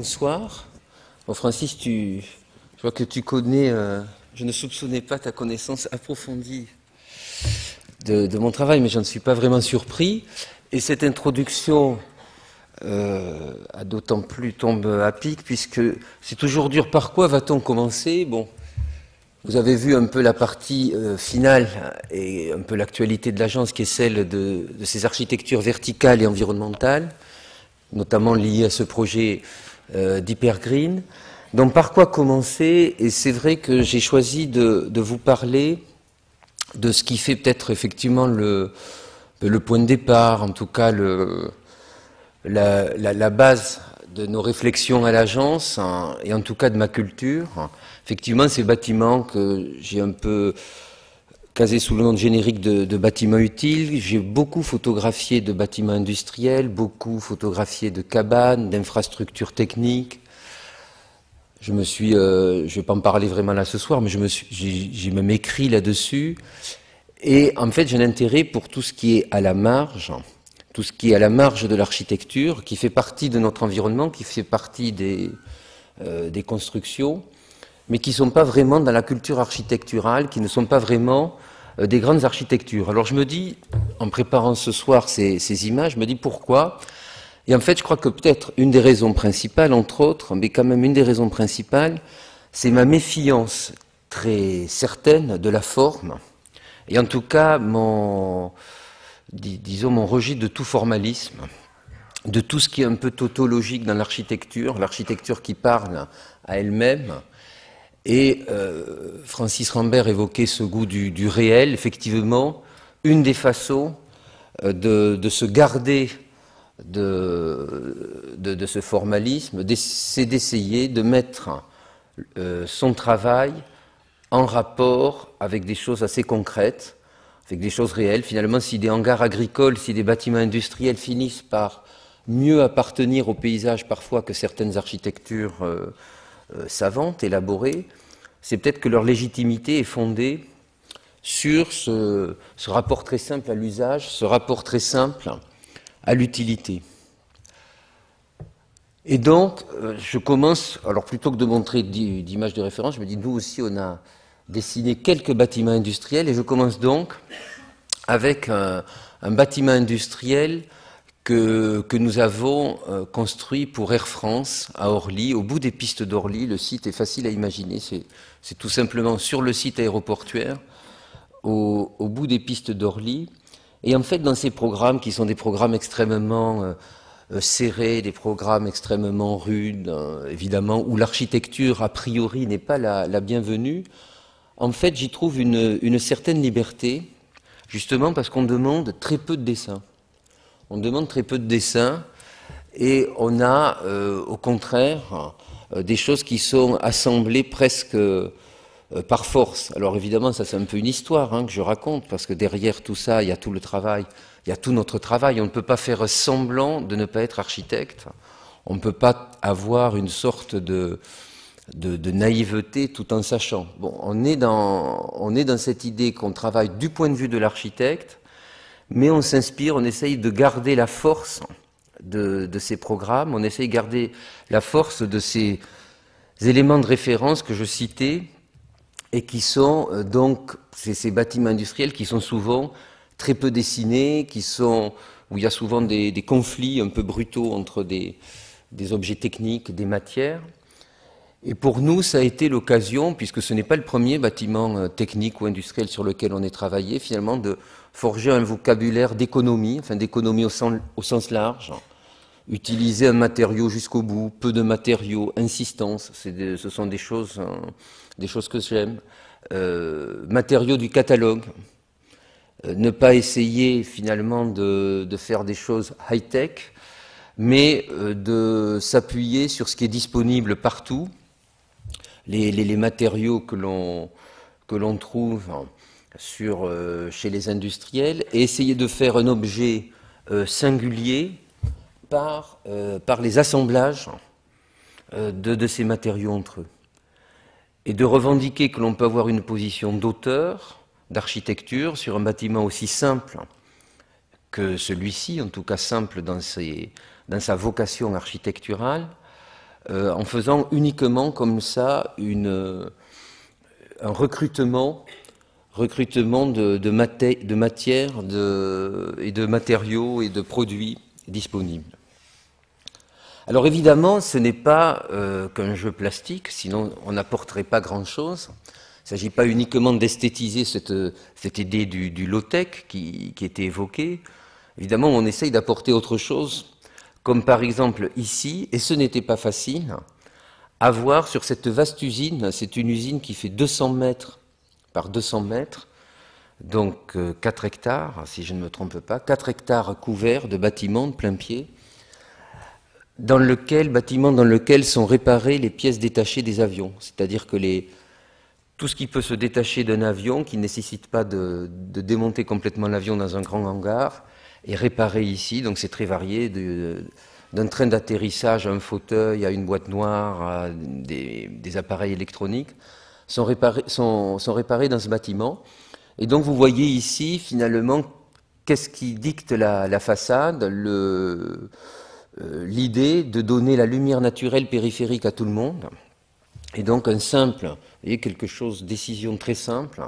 Bonsoir. Francis, tu, je vois que tu connais, euh, je ne soupçonnais pas ta connaissance approfondie de, mon travail, mais je ne suis pas vraiment surpris. Et cette introduction euh, a d'autant plus tombe à pic, puisque c'est toujours dur. Par quoi va-t-on commencer Bon, vous avez vu un peu la partie euh, finale et un peu l'actualité de l'agence qui est celle de, ces architectures verticales et environnementales, notamment liées à ce projet euh, d'Hypergreen. Donc par quoi commencer Et c'est vrai que j'ai choisi de, vous parler de ce qui fait peut-être effectivement le, point de départ, en tout cas la, la, base de nos réflexions à l'agence hein, et en tout cas de ma culture. Effectivement, ces bâtiments que j'ai un peu casé sous le nom de générique de, bâtiments utiles. J'ai beaucoup photographié de bâtiments industriels, beaucoup photographié de cabanes, d'infrastructures techniques. Je me suis, euh, je vais pas en parler vraiment là ce soir, mais je me j'ai même écrit là-dessus. Et en fait, j'ai un intérêt pour tout ce qui est à la marge, tout ce qui est à la marge de l'architecture, qui fait partie de notre environnement, qui fait partie des, euh, des constructions, mais qui ne sont pas vraiment dans la culture architecturale, qui ne sont pas vraiment euh, des grandes architectures. Alors je me dis, en préparant ce soir ces, images, je me dis pourquoi. Et en fait, je crois que peut-être une des raisons principales, entre autres, mais quand même une des raisons principales, c'est ma méfiance très certaine de la forme. Et en tout cas, mon, disons, mon rejet de tout formalisme, de tout ce qui est un peu tautologique dans l'architecture, l'architecture qui parle à elle-même, et euh, Francis Rambert évoquait ce goût du, réel. Effectivement, une des façons euh, de, se garder de, ce formalisme, c'est d'essayer de mettre euh, son travail en rapport avec des choses assez concrètes, avec des choses réelles. Finalement, si des hangars agricoles, si des bâtiments industriels finissent par mieux appartenir au paysage parfois que certaines architectures euh, savantes, élaborées, c'est peut-être que leur légitimité est fondée sur ce, rapport très simple à l'usage, ce rapport très simple à l'utilité. Et donc, euh, je commence, alors plutôt que de montrer d'images de référence, je me dis, nous aussi, on a dessiné quelques bâtiments industriels, et je commence donc avec un bâtiment industriel que, nous avons euh, construit pour Air France à Orly, au bout des pistes d'Orly. Le site est facile à imaginer, c'est tout simplement sur le site aéroportuaire, au, bout des pistes d'Orly. Et en fait, dans ces programmes, qui sont des programmes extrêmement euh, euh, serrés, des programmes extrêmement rudes, évidemment, où l'architecture, a priori, n'est pas la, bienvenue, en fait, j'y trouve une certaine liberté, justement parce qu'on demande très peu de dessins on demande très peu de dessins et on a euh, au contraire euh, des choses qui sont assemblées presque euh, par force. Alors évidemment, ça c'est un peu une histoire hein, que je raconte, parce que derrière tout ça, il y a tout le travail, il y a tout notre travail. On ne peut pas faire semblant de ne pas être architecte. On ne peut pas avoir une sorte de, naïveté tout en sachant. Bon, on est dans cette idée qu'on travaille du point de vue de l'architecte, mais on s'inspire, on essaye de garder la force de, de, ces programmes, on essaye de garder la force de ces éléments de référence que je citais et qui sont euh, donc ces bâtiments industriels qui sont souvent très peu dessinés, qui sont où il y a souvent des, des conflits un peu brutaux entre des, des objets techniques, des matières. Et pour nous, ça a été l'occasion, puisque ce n'est pas le premier bâtiment euh, technique ou industriel sur lequel on est travaillé, finalement, de, forger un vocabulaire d'économie, enfin d'économie au, sens large, utiliser un matériau jusqu'au bout, peu de matériaux, insistance, ce sont des choses, euh, des choses que j'aime, euh, matériaux du catalogue, euh, ne pas essayer finalement de, faire des choses high-tech, mais de s'appuyer sur ce qui est disponible partout, les, matériaux que l'on trouve sur, euh, chez les industriels et essayer de faire un objet euh, singulier euh, par, les assemblages de, ces matériaux entre eux. Et de revendiquer que l'on peut avoir une position d'auteur, d'architecture, sur un bâtiment aussi simple que celui-ci, en tout cas simple dans, sa vocation architecturale, en faisant uniquement comme ça un recrutement recrutement de, matières et de matériaux et de produits disponibles. Alors évidemment, ce n'est pas euh, qu'un jeu plastique, sinon on n'apporterait pas grand-chose. Il ne s'agit pas uniquement d'esthétiser cette, idée du, low-tech qui, était évoquée. Évidemment, on essaye d'apporter autre chose, comme par exemple ici, et ce n'était pas facile, avoir sur cette vaste usine, c'est une usine qui fait 200 mètres 200 mètres, donc 4 euh, hectares, si je ne me trompe pas, 4 hectares couverts de bâtiments de plein pied, dans lequel, dans lequel sont réparées les pièces détachées des avions, c'est-à-dire que les, tout ce qui peut se détacher d'un avion, qui ne nécessite pas de, démonter complètement l'avion dans un grand hangar, est réparé ici, donc c'est très varié. d'un train d'atterrissage à un fauteuil, à une boîte noire, à des appareils électroniques sont réparés, dans ce bâtiment. Et donc vous voyez ici finalement qu'est-ce qui dicte la, façade, euh, l'idée de donner la lumière naturelle périphérique à tout le monde. Et donc un simple, vous voyez quelque chose, décision très simple,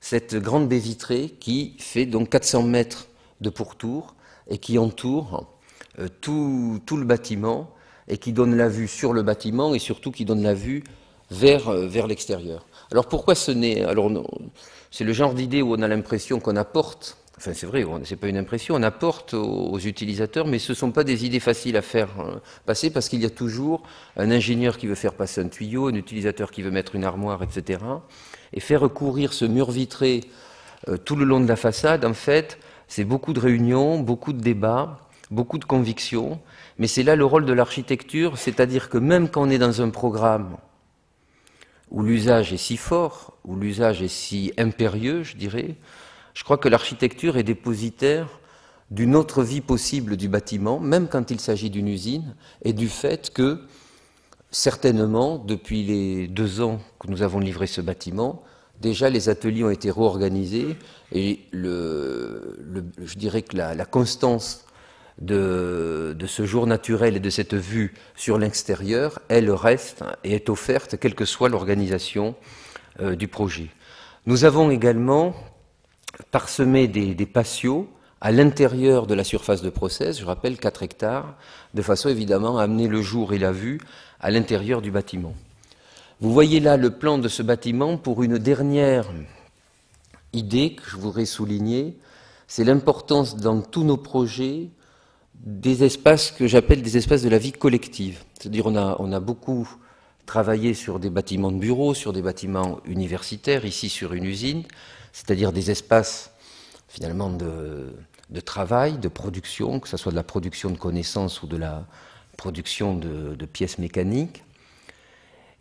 cette grande baie vitrée qui fait donc 400 mètres de pourtour et qui entoure euh, tout le bâtiment et qui donne la vue sur le bâtiment et surtout qui donne la vue vers, euh, vers l'extérieur. Alors pourquoi ce n'est alors c'est le genre d'idée où on a l'impression qu'on apporte Enfin, c'est vrai, c'est pas une impression, on apporte aux utilisateurs, mais ce ne sont pas des idées faciles à faire euh, passer parce qu'il y a toujours un ingénieur qui veut faire passer un tuyau, un utilisateur qui veut mettre une armoire, etc. Et faire recourir ce mur vitré euh, tout le long de la façade, en fait, c'est beaucoup de réunions, beaucoup de débats, beaucoup de convictions. Mais c'est là le rôle de l'architecture, c'est-à-dire que même quand on est dans un programme où l'usage est si fort, où l'usage est si impérieux, je dirais, je crois que l'architecture est dépositaire d'une autre vie possible du bâtiment, même quand il s'agit d'une usine, et du fait que, certainement, depuis les deux ans que nous avons livré ce bâtiment, déjà les ateliers ont été réorganisés, et je dirais que la constance de, ce jour naturel et de cette vue sur l'extérieur, elle reste et est offerte, quelle que soit l'organisation euh, du projet. Nous avons également parsemé des, des patios à l'intérieur de la surface de process, je rappelle 4 hectares, de façon évidemment à amener le jour et la vue à l'intérieur du bâtiment. Vous voyez là le plan de ce bâtiment pour une dernière idée que je voudrais souligner, c'est l'importance dans tous nos projets des espaces que j'appelle des espaces de la vie collective. C'est-à-dire on a, beaucoup travaillé sur des bâtiments de bureaux, sur des bâtiments universitaires, ici sur une usine, c'est-à-dire des espaces finalement de, travail, de production, que ce soit de la production de connaissances ou de la production de, pièces mécaniques.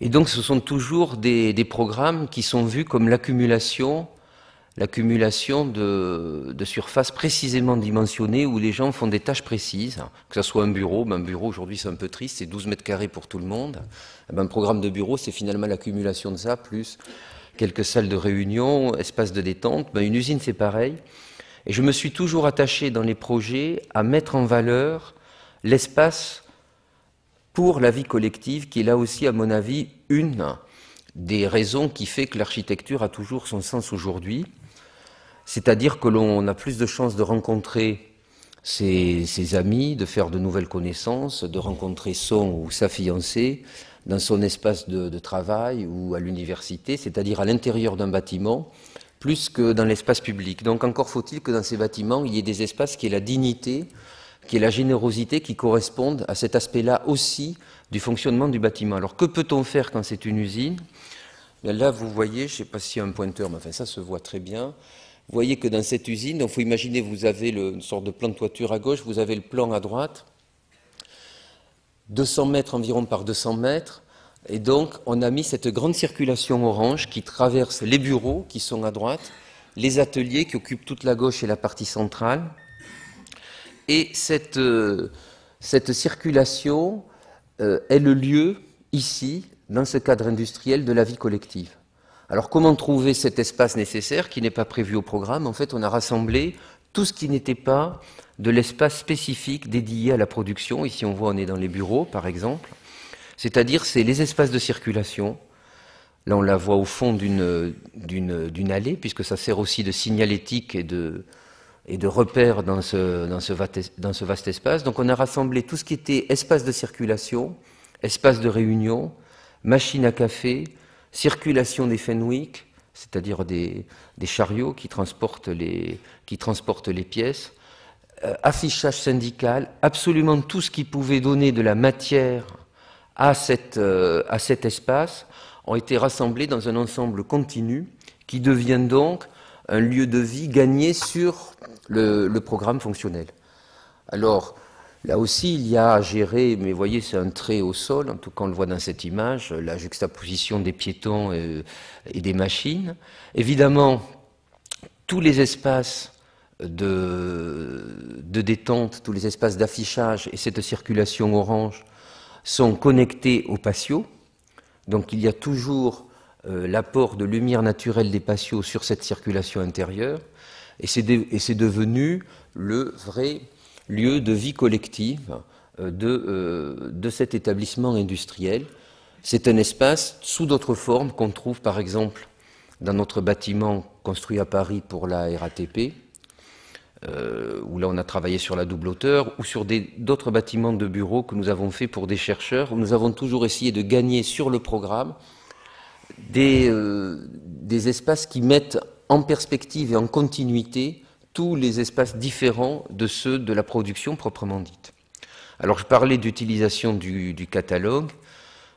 Et donc ce sont toujours des programmes qui sont vus comme l'accumulation l'accumulation de, surfaces précisément dimensionnées où les gens font des tâches précises, que ce soit un bureau, ben, un bureau aujourd'hui c'est un peu triste, c'est 12 mètres carrés pour tout le monde, eh ben, un programme de bureau c'est finalement l'accumulation de ça, plus quelques salles de réunion, espaces de détente, ben, une usine c'est pareil, et je me suis toujours attaché dans les projets à mettre en valeur l'espace pour la vie collective, qui est là aussi, à mon avis, une des raisons qui fait que l'architecture a toujours son sens aujourd'hui. C'est-à-dire que l'on a plus de chances de rencontrer ses, amis, de faire de nouvelles connaissances, de rencontrer son ou sa fiancée dans son espace de, travail ou à l'université, c'est-à-dire à, l'intérieur d'un bâtiment, plus que dans l'espace public. Donc encore faut-il que dans ces bâtiments, il y ait des espaces qui aient la dignité, qui aient la générosité, qui correspondent à cet aspect-là aussi du fonctionnement du bâtiment. Alors que peut-on faire quand c'est une usine Là, vous voyez, je ne sais pas s'il y a un pointeur, mais enfin ça se voit très bien. Vous voyez que dans cette usine, il faut imaginer, vous avez une sorte de plan de toiture à gauche, vous avez le plan à droite, 200 mètres environ par 200 mètres, et donc on a mis cette grande circulation orange qui traverse les bureaux qui sont à droite, les ateliers qui occupent toute la gauche et la partie centrale, et cette, euh, cette circulation euh, est le lieu, ici, dans ce cadre industriel, de la vie collective. Alors comment trouver cet espace nécessaire qui n'est pas prévu au programme En fait, on a rassemblé tout ce qui n'était pas de l'espace spécifique dédié à la production. Ici, on voit, on est dans les bureaux, par exemple. C'est-à-dire, c'est les espaces de circulation. Là, on la voit au fond d'une allée, puisque ça sert aussi de signalétique et de, et de repère dans ce, dans ce vaste espace. Donc, on a rassemblé tout ce qui était espace de circulation, espace de réunion, machine à café, circulation des Fenwick, c'est-à-dire des, chariots qui transportent les, pièces, euh, affichage syndical, absolument tout ce qui pouvait donner de la matière euh, à, cet espace, ont été rassemblés dans un ensemble continu qui devient donc un lieu de vie gagné sur le, le programme fonctionnel. Alors, Là aussi, il y a à gérer, mais vous voyez, c'est un trait au sol, en tout cas on le voit dans cette image, la juxtaposition des piétons euh, et, des machines. Évidemment, tous les espaces de, détente, tous les espaces d'affichage et cette circulation orange sont connectés aux patios. Donc il y a toujours euh, l'apport de lumière naturelle des patios sur cette circulation intérieure. Et c'est devenu le vrai lieu de vie collective euh, euh, de, cet établissement industriel. C'est un espace sous d'autres formes qu'on trouve par exemple dans notre bâtiment construit à Paris pour la RATP, euh, où là on a travaillé sur la double hauteur, ou sur d'autres bâtiments de bureaux que nous avons faits pour des chercheurs. Nous avons toujours essayé de gagner sur le programme des espaces qui mettent en perspective et en continuité tous les espaces différents de ceux de la production proprement dite. Alors je parlais d'utilisation du, catalogue.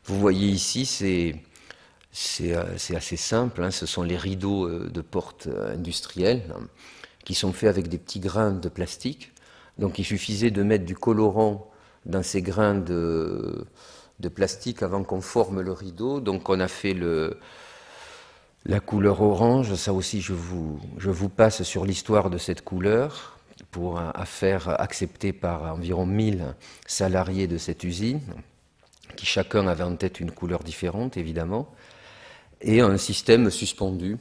Vous voyez ici, c'est c'est euh, assez simple. Hein. Ce sont les rideaux euh, de portes euh, industrielles hein, qui sont faits avec des petits grains de plastique. Donc il suffisait de mettre du colorant dans ces grains de, de plastique avant qu'on forme le rideau. Donc on a fait le, la couleur orange, ça aussi je vous, passe sur l'histoire de cette couleur pour un affaire acceptée par environ 1000 salariés de cette usine, qui chacun avait en tête une couleur différente évidemment, et un système suspendu,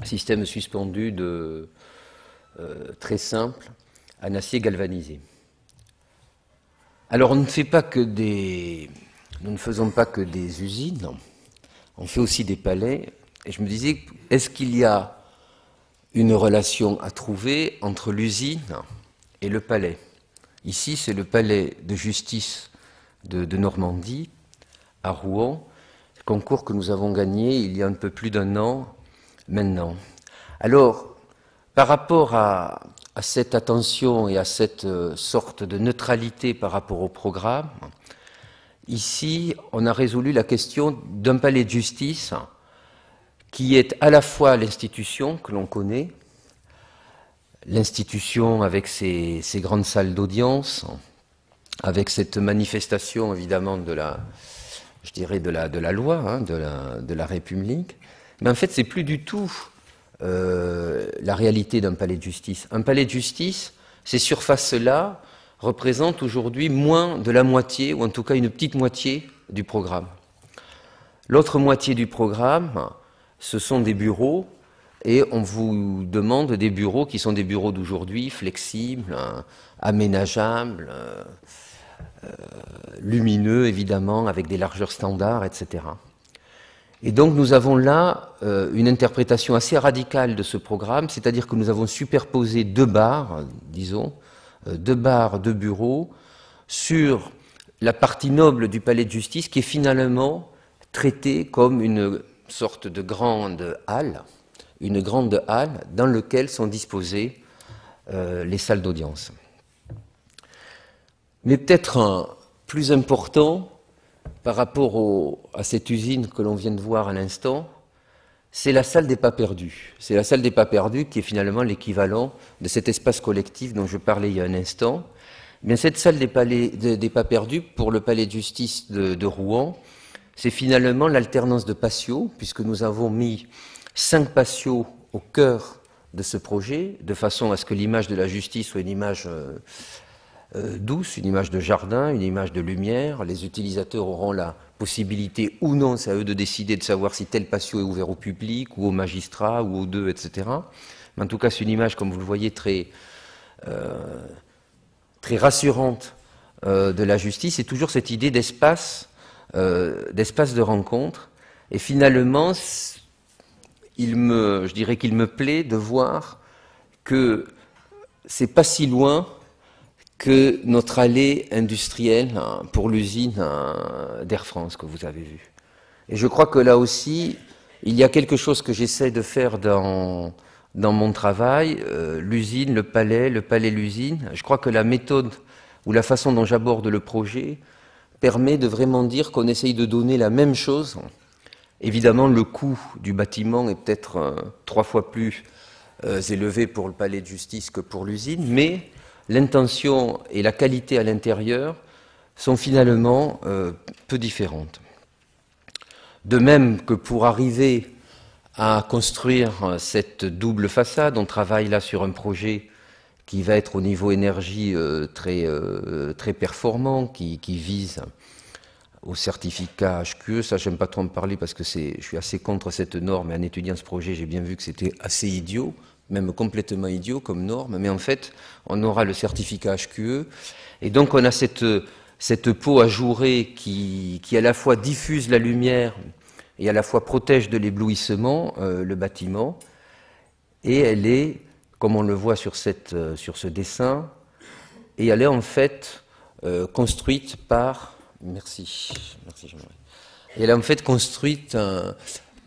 un système suspendu de, euh, très simple, un acier galvanisé. Alors on ne fait pas que des, nous ne faisons pas que des usines, on fait aussi des palais, et je me disais, est-ce qu'il y a une relation à trouver entre l'usine et le palais Ici, c'est le palais de justice de, Normandie, à Rouen, concours que nous avons gagné il y a un peu plus d'un an maintenant. Alors, par rapport à, cette attention et à cette euh, sorte de neutralité par rapport au programme, ici, on a résolu la question d'un palais de justice qui est à la fois l'institution que l'on connaît, l'institution avec ses, grandes salles d'audience, avec cette manifestation évidemment de la, je dirais de la, loi, hein, de, la, République, mais en fait c'est plus du tout euh, la réalité d'un palais de justice. Un palais de justice, ces surfaces-là représentent aujourd'hui moins de la moitié, ou en tout cas une petite moitié du programme. L'autre moitié du programme, ce sont des bureaux et on vous demande des bureaux qui sont des bureaux d'aujourd'hui, flexibles, euh, aménageables, euh, euh, lumineux évidemment, avec des largeurs standards, etc. Et donc nous avons là une interprétation assez radicale de ce programme, c'est-à-dire que nous avons superposé deux barres, disons, deux barres de bureaux sur la partie noble du palais de justice qui est finalement traitée comme une sorte de grande halle, une grande halle dans laquelle sont disposées euh, les salles d'audience. Mais peut-être plus important par rapport à cette usine que l'on vient de voir à l'instant, c'est la salle des pas perdus. C'est la salle des pas perdus qui est finalement l'équivalent de cet espace collectif dont je parlais il y a un instant. Eh cette salle des, pas perdus pour le palais de justice de Rouen, c'est finalement l'alternance de patios, puisque nous avons mis cinq patios au cœur de ce projet, de façon à ce que l'image de la justice soit une image euh, euh, douce, une image de jardin, une image de lumière. Les utilisateurs auront la possibilité ou non, c'est à eux de décider de savoir si tel patio est ouvert au public ou aux magistrats ou aux deux, etc. Mais en tout cas, c'est une image, comme vous le voyez, très, euh, très rassurante de la justice et toujours cette idée d'espace euh, d'espace de rencontre. Et finalement, je dirais qu'il me plaît de voir que c'est pas si loin que notre allée industrielle hein, pour l'usine hein, d'Air France que vous avez vue. Et je crois que là aussi, il y a quelque chose que j'essaie de faire dans, mon travail, euh, l'usine, le palais, le palais, l'usine. Je crois que la méthode ou la façon dont j'aborde le projet permet de vraiment dire qu'on essaye de donner la même chose. Évidemment, le coût du bâtiment est peut-être euh, trois fois plus euh, élevé pour le palais de justice que pour l'usine, mais l'intention et la qualité à l'intérieur sont finalement euh, peu différentes. De même que pour arriver à construire cette double façade, on travaille là sur un projet qui va être au niveau énergie euh, très, euh, très performant, qui, vise au certificat HQE. Ça, j'aime pas trop en parler parce que je suis assez contre cette norme. Et en étudiant ce projet, j'ai bien vu que c'était assez idiot, même complètement idiot comme norme. Mais en fait, on aura le certificat HQE. Et donc, on a cette, cette peau ajourée qui, qui à la fois diffuse la lumière et à la fois protège de l'éblouissement euh, le bâtiment. Et elle est comme on le voit euh, sur, ce dessin, et elle est en fait euh, construite par. Merci, Elle est en fait construite euh,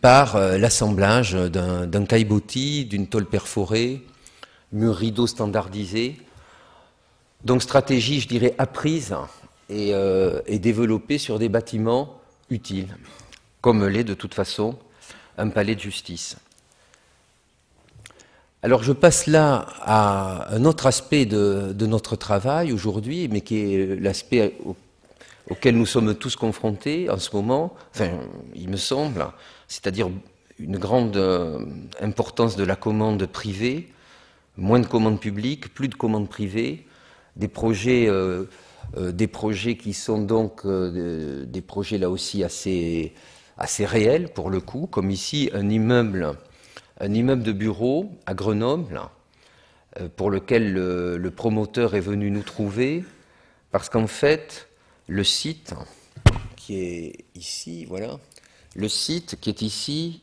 par l'assemblage d'un caillebotis, d'une tôle perforée, mur rideau standardisé. Donc, stratégie, je dirais, apprise et développée sur des bâtiments utiles, comme l'est de toute façon un palais de justice. Alors je passe là à un autre aspect de, notre travail aujourd'hui, mais qui est l'aspect auquel nous sommes tous confrontés en ce moment, enfin, il me semble, c'est-à-dire une grande euh, importance de la commande privée, moins de commandes publiques, plus de commandes privées, des projets, euh, euh, des projets qui sont donc des projets là aussi assez réels pour le coup, comme ici un immeuble un immeuble de bureau à Grenoble euh, pour lequel le, promoteur est venu nous trouver parce qu'en fait, le site qui est ici, voilà, le site qui est ici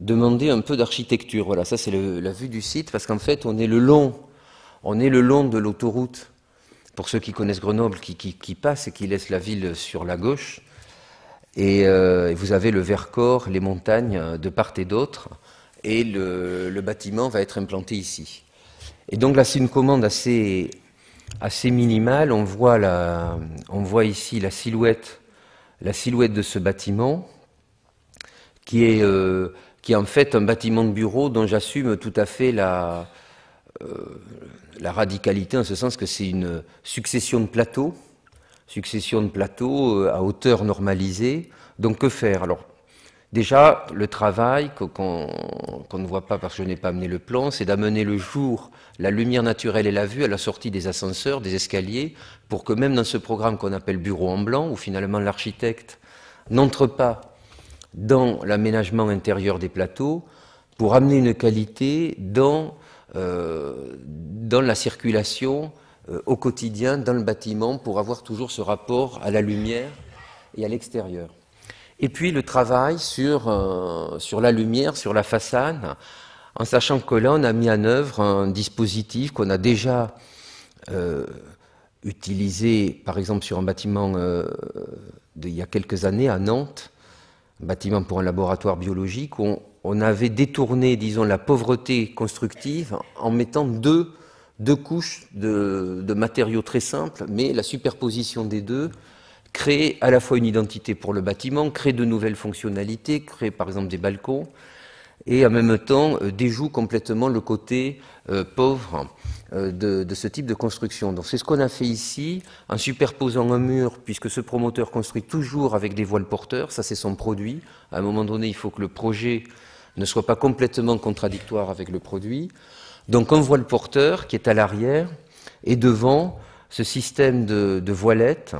demandait un peu d'architecture. Voilà, ça c'est la vue du site parce qu'en fait, on est le long, on est le long de l'autoroute. Pour ceux qui connaissent Grenoble, qui, passent et qui laissent la ville sur la gauche. Et, euh, et vous avez le Vercors, les montagnes euh, de part et d'autre et le, bâtiment va être implanté ici. Et donc là, c'est une commande assez, minimale. On voit, on voit ici la silhouette, la silhouette de ce bâtiment, qui est, euh, qui est en fait un bâtiment de bureau dont j'assume tout à fait la, euh, la radicalité, en ce sens que c'est une succession de plateaux, succession de plateaux euh, à hauteur normalisée. Donc que faire Alors, Déjà, le travail qu'on ne voit pas parce que je n'ai pas amené le plan, c'est d'amener le jour, la lumière naturelle et la vue à la sortie des ascenseurs, des escaliers, pour que même dans ce programme qu'on appelle bureau en blanc, où finalement l'architecte n'entre pas dans l'aménagement intérieur des plateaux, pour amener une qualité dans, euh, la circulation euh, au quotidien, dans le bâtiment, pour avoir toujours ce rapport à la lumière et à l'extérieur. Et puis le travail euh, sur, la lumière, sur la façade, en sachant que là, on a mis en œuvre un dispositif qu'on a déjà euh, utilisé, par exemple, sur un bâtiment euh, y a quelques années à Nantes, un bâtiment pour un laboratoire biologique, où on, avait détourné, disons, la pauvreté constructive en mettant deux, couches de matériaux très simples, mais la superposition des deux créer à la fois une identité pour le bâtiment, créer de nouvelles fonctionnalités, créer par exemple des balcons, et en même temps euh, déjoue complètement le côté euh, pauvre euh, de, ce type de construction. Donc c'est ce qu'on a fait ici, en superposant un mur, puisque ce promoteur construit toujours avec des voiles porteurs, ça c'est son produit. À un moment donné, il faut que le projet ne soit pas complètement contradictoire avec le produit. Donc un voile porteur qui est à l'arrière et devant ce système de voilettes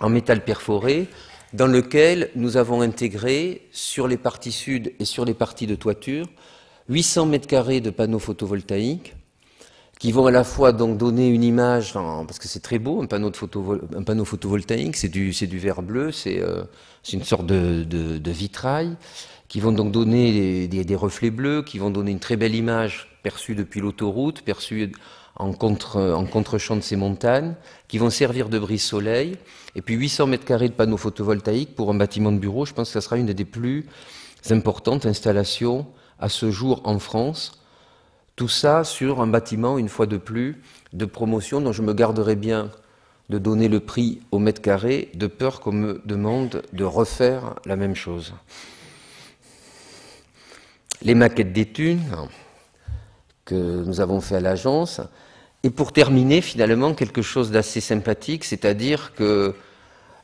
en métal perforé dans lequel nous avons intégré sur les parties sud et sur les parties de toiture 800 mètres carrés de panneaux photovoltaïques qui vont à la fois donc donner une image, parce que c'est très beau, un panneau, photovoltaïque, c'est du, vert bleu, c'est euh, une sorte de, vitrail, qui vont donc donner des, des, reflets bleus, qui vont donner une très belle image perçue depuis l'autoroute, perçue en contre-champ de ces montagnes, qui vont servir de brise-soleil, et puis 800 m2 de panneaux photovoltaïques pour un bâtiment de bureau. Je pense que ça sera une des plus importantes installations à ce jour en France. Tout ça sur un bâtiment, une fois de plus, de promotion dont je me garderai bien de donner le prix au mètre carré, de peur qu'on me demande de refaire la même chose. Les maquettes d'études que nous avons fait à l'agence, et pour terminer, finalement, quelque chose d'assez sympathique, c'est-à-dire que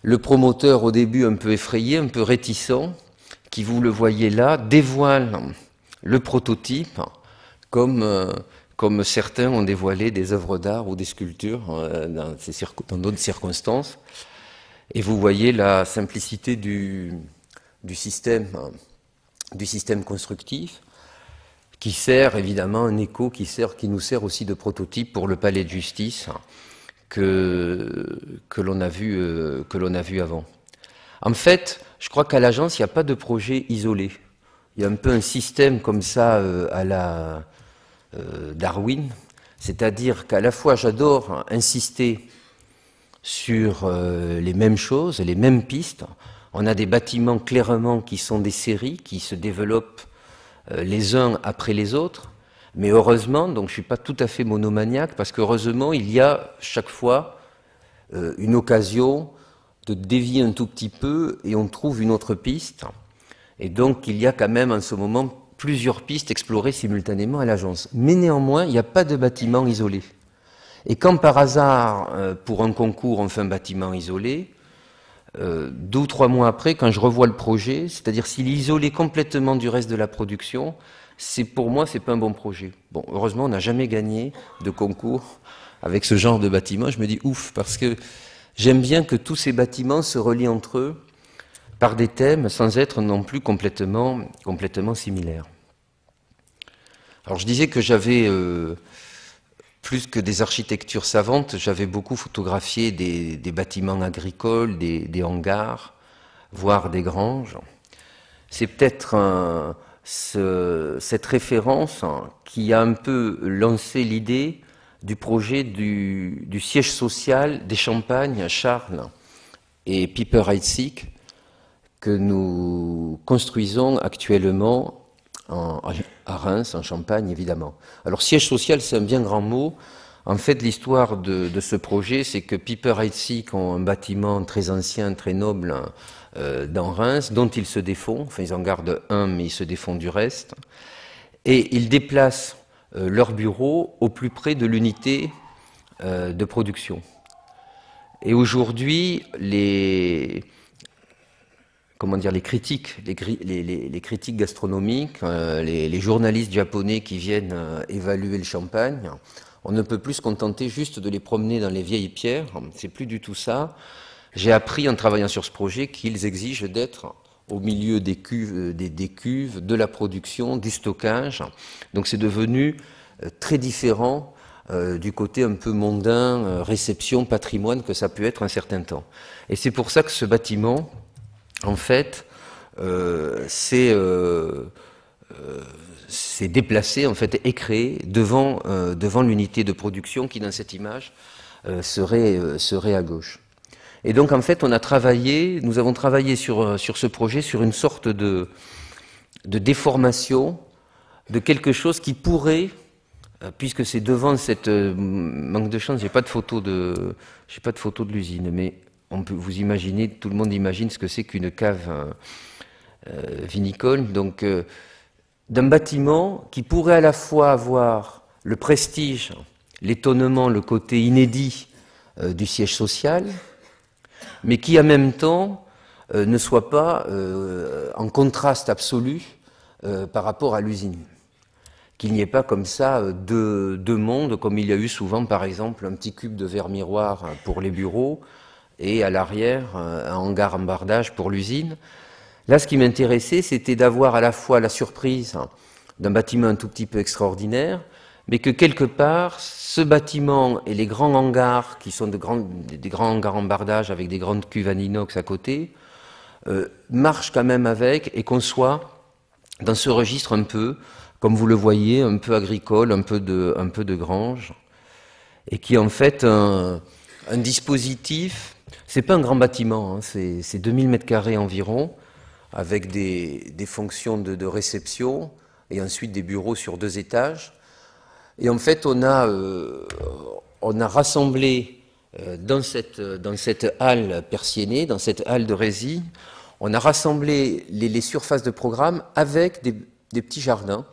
le promoteur, au début un peu effrayé, un peu réticent, qui vous le voyez là, dévoile le prototype comme, euh, certains ont dévoilé des œuvres d'art ou des sculptures euh, dans, d'autres circonstances. Et vous voyez la simplicité du, du système constructif qui sert évidemment un écho, qui, sert, qui nous sert aussi de prototype pour le palais de justice que, que l'on a, vu, euh, que l'on a vu avant. En fait, je crois qu'à l'agence, il n'y a pas de projet isolé. Il y a un peu un système comme ça euh, à la euh, Darwin, c'est-à-dire qu'à la fois j'adore insister sur les mêmes choses, les mêmes pistes. On a des bâtiments clairement qui sont des séries, qui se développent euh, les uns après les autres. Mais heureusement, donc je ne suis pas tout à fait monomaniaque, parce qu'heureusement, il y a chaque fois euh, une occasion de dévier un tout petit peu et on trouve une autre piste. Et donc, il y a quand même en ce moment plusieurs pistes explorées simultanément à l'agence. Mais néanmoins, il n'y a pas de bâtiment isolé. Et quand par hasard, euh, pour un concours, on fait un bâtiment isolé, euh, deux ou trois mois après, quand je revois le projet, c'est-à-dire s'il est isolé complètement du reste de la production, c'est pour moi, c'est pas un bon projet. Bon, heureusement, on n'a jamais gagné de concours avec ce genre de bâtiment. Je me dis ouf, parce que j'aime bien que tous ces bâtiments se relient entre eux par des thèmes sans être non plus complètement, complètement similaires. Alors je disais que j'avais euh, plus que des architectures savantes, j'avais beaucoup photographié des, bâtiments agricoles, des, hangars, voire des granges. C'est peut-être cette référence qui a un peu lancé l'idée du projet du, siège social des Champagnes à Charles et Piper Heidsieck que nous construisons actuellement en, à Reims, en Champagne évidemment. Alors siège social, c'est un bien grand mot. En fait, l'histoire de, ce projet, c'est que Piper Heitzig ont un bâtiment très ancien, très noble euh, dans Reims, dont ils se défont. Enfin, ils en gardent un, mais ils se défont du reste. Et ils déplacent euh, leur bureau au plus près de l'unité euh, de production. Et aujourd'hui, les, comment dire, les critiques, les, critiques gastronomiques, euh, les, journalistes japonais qui viennent euh, évaluer le champagne. On ne peut plus se contenter juste de les promener dans les vieilles pierres. C'est plus du tout ça. J'ai appris en travaillant sur ce projet qu'ils exigent d'être au milieu des cuves, euh, des, cuves, de la production, du stockage. Donc c'est devenu très différent du côté un peu mondain, réception, patrimoine, que ça a pu être un certain temps. Et c'est pour ça que ce bâtiment, en fait, euh, euh, euh, c'est déplacé en fait, et créé devant, devant l'unité de production qui, dans cette image, serait, serait à gauche. Et donc, en fait, on a travaillé, nous avons travaillé sur, sur ce projet sur une sorte de, de déformation de quelque chose qui pourrait, puisque c'est devant cette manque de chance, j'ai pas de photo de, j'ai pas de photo de l'usine, mais on peut vous imaginer, tout le monde imagine ce que c'est qu'une cave euh, euh, vinicole. Donc, euh, d'un bâtiment qui pourrait à la fois avoir le prestige, l'étonnement, le côté inédit du siège social, mais qui en même temps ne soit pas en contraste absolu par rapport à l'usine qu'il n'y ait pas comme ça deux, mondes, comme il y a eu souvent, par exemple, un petit cube de verre miroir pour les bureaux, et à l'arrière euh, un hangar en bardage pour l'usine. Là, ce qui m'intéressait, c'était d'avoir à la fois la surprise d'un bâtiment un tout petit peu extraordinaire, mais que quelque part, ce bâtiment et les grands hangars, qui sont de des grands hangars en bardage avec des grandes cuves en inox à côté, euh, marchent quand même avec et qu'on soit dans ce registre un peu, comme vous le voyez, un peu agricole, un peu de, grange, et qui en fait un dispositif c'est pas un grand bâtiment, hein. c'est 2000 mètres carrés environ, avec des, fonctions de, réception et ensuite des bureaux sur deux étages. Et en fait, on a, euh, rassemblé euh, dans, cette, dans cette halle persiennée, dans cette halle de résine, on a rassemblé les, surfaces de programme avec des, petits jardins,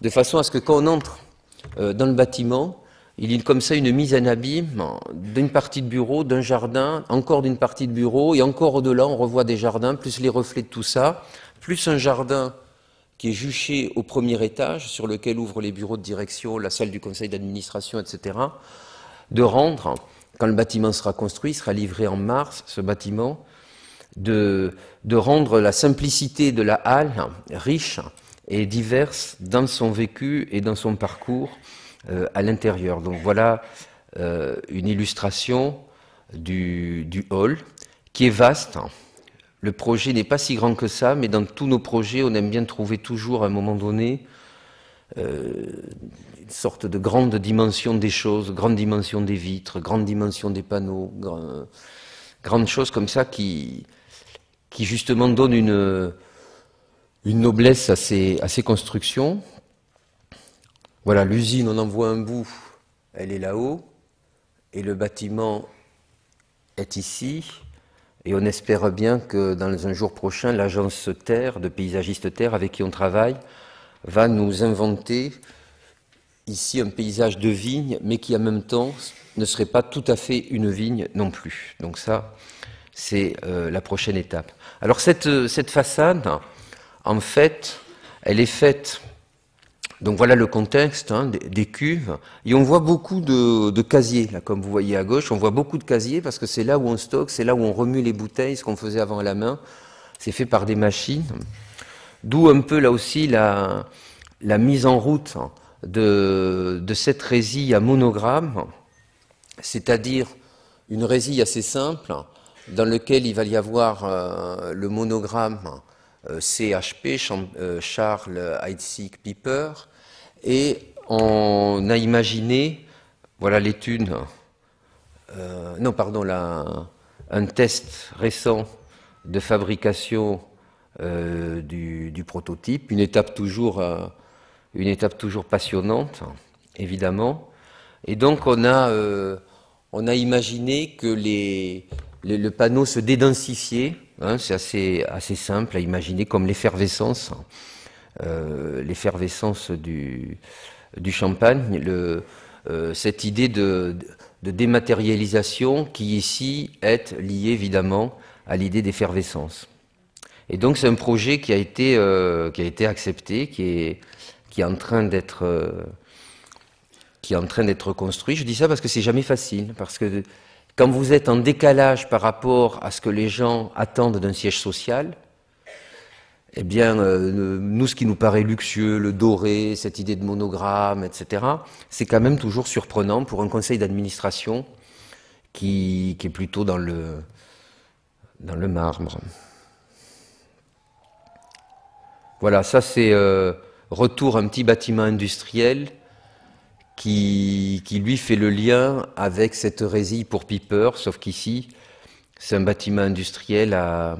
de façon à ce que quand on entre euh, dans le bâtiment, il y a comme ça une mise en abîme d'une partie de bureau, d'un jardin, encore d'une partie de bureau, et encore au-delà, on revoit des jardins, plus les reflets de tout ça, plus un jardin qui est juché au premier étage, sur lequel ouvrent les bureaux de direction, la salle du conseil d'administration, etc., de rendre, quand le bâtiment sera construit, sera livré en mars, ce bâtiment, de, de rendre la simplicité de la halle riche et diverse dans son vécu et dans son parcours euh, à l'intérieur. Donc voilà euh, une illustration du, hall qui est vaste. Le projet n'est pas si grand que ça, mais dans tous nos projets, on aime bien trouver toujours à un moment donné euh, une sorte de grande dimension des choses, grande dimension des vitres, grande dimension des panneaux, grandes choses comme ça qui, justement donnent une, noblesse à ces constructions voilà, l'usine, on en voit un bout, elle est là-haut, et le bâtiment est ici, et on espère bien que dans un jour prochain, l'agence Terre, de paysagistes Terre, avec qui on travaille, va nous inventer ici un paysage de vigne, mais qui en même temps ne serait pas tout à fait une vigne non plus. Donc ça, c'est euh, la prochaine étape. Alors cette, cette façade, en fait, elle est faite donc voilà le contexte hein, des, cuves. Et on voit beaucoup de, casiers, là, comme vous voyez à gauche. On voit beaucoup de casiers parce que c'est là où on stocke, c'est là où on remue les bouteilles, ce qu'on faisait avant à la main. C'est fait par des machines. D'où un peu là aussi la, mise en route de, cette résille à monogramme, c'est-à-dire une résille assez simple dans laquelle il va y avoir euh, le monogramme euh, CHP, euh, Charles Heidsieck Piper, et on a imaginé, voilà l'étude, euh, non pardon, un test récent de fabrication euh, du, prototype, une étape toujours, euh, une passionnante, évidemment. Et donc on a, imaginé que les, le panneau se dédensifiait, hein. c'est assez simple à imaginer comme l'effervescence. Euh, l'effervescence du, champagne, euh, cette idée de, dématérialisation qui ici est liée évidemment à l'idée d'effervescence. Et donc c'est un projet qui a été, euh, accepté, qui est, en train d'être qui est en train d'être construit. Je dis ça parce que c'est jamais facile, parce que quand vous êtes en décalage par rapport à ce que les gens attendent d'un siège social, eh bien, euh, nous, ce qui nous paraît luxueux, le doré, cette idée de monogramme, etc., c'est quand même toujours surprenant pour un conseil d'administration qui, est plutôt dans le, dans le marbre. Voilà, ça c'est euh, retour à un petit bâtiment industriel qui, qui, lui fait le lien avec cette résille pour Piper, sauf qu'ici, c'est un bâtiment industriel à,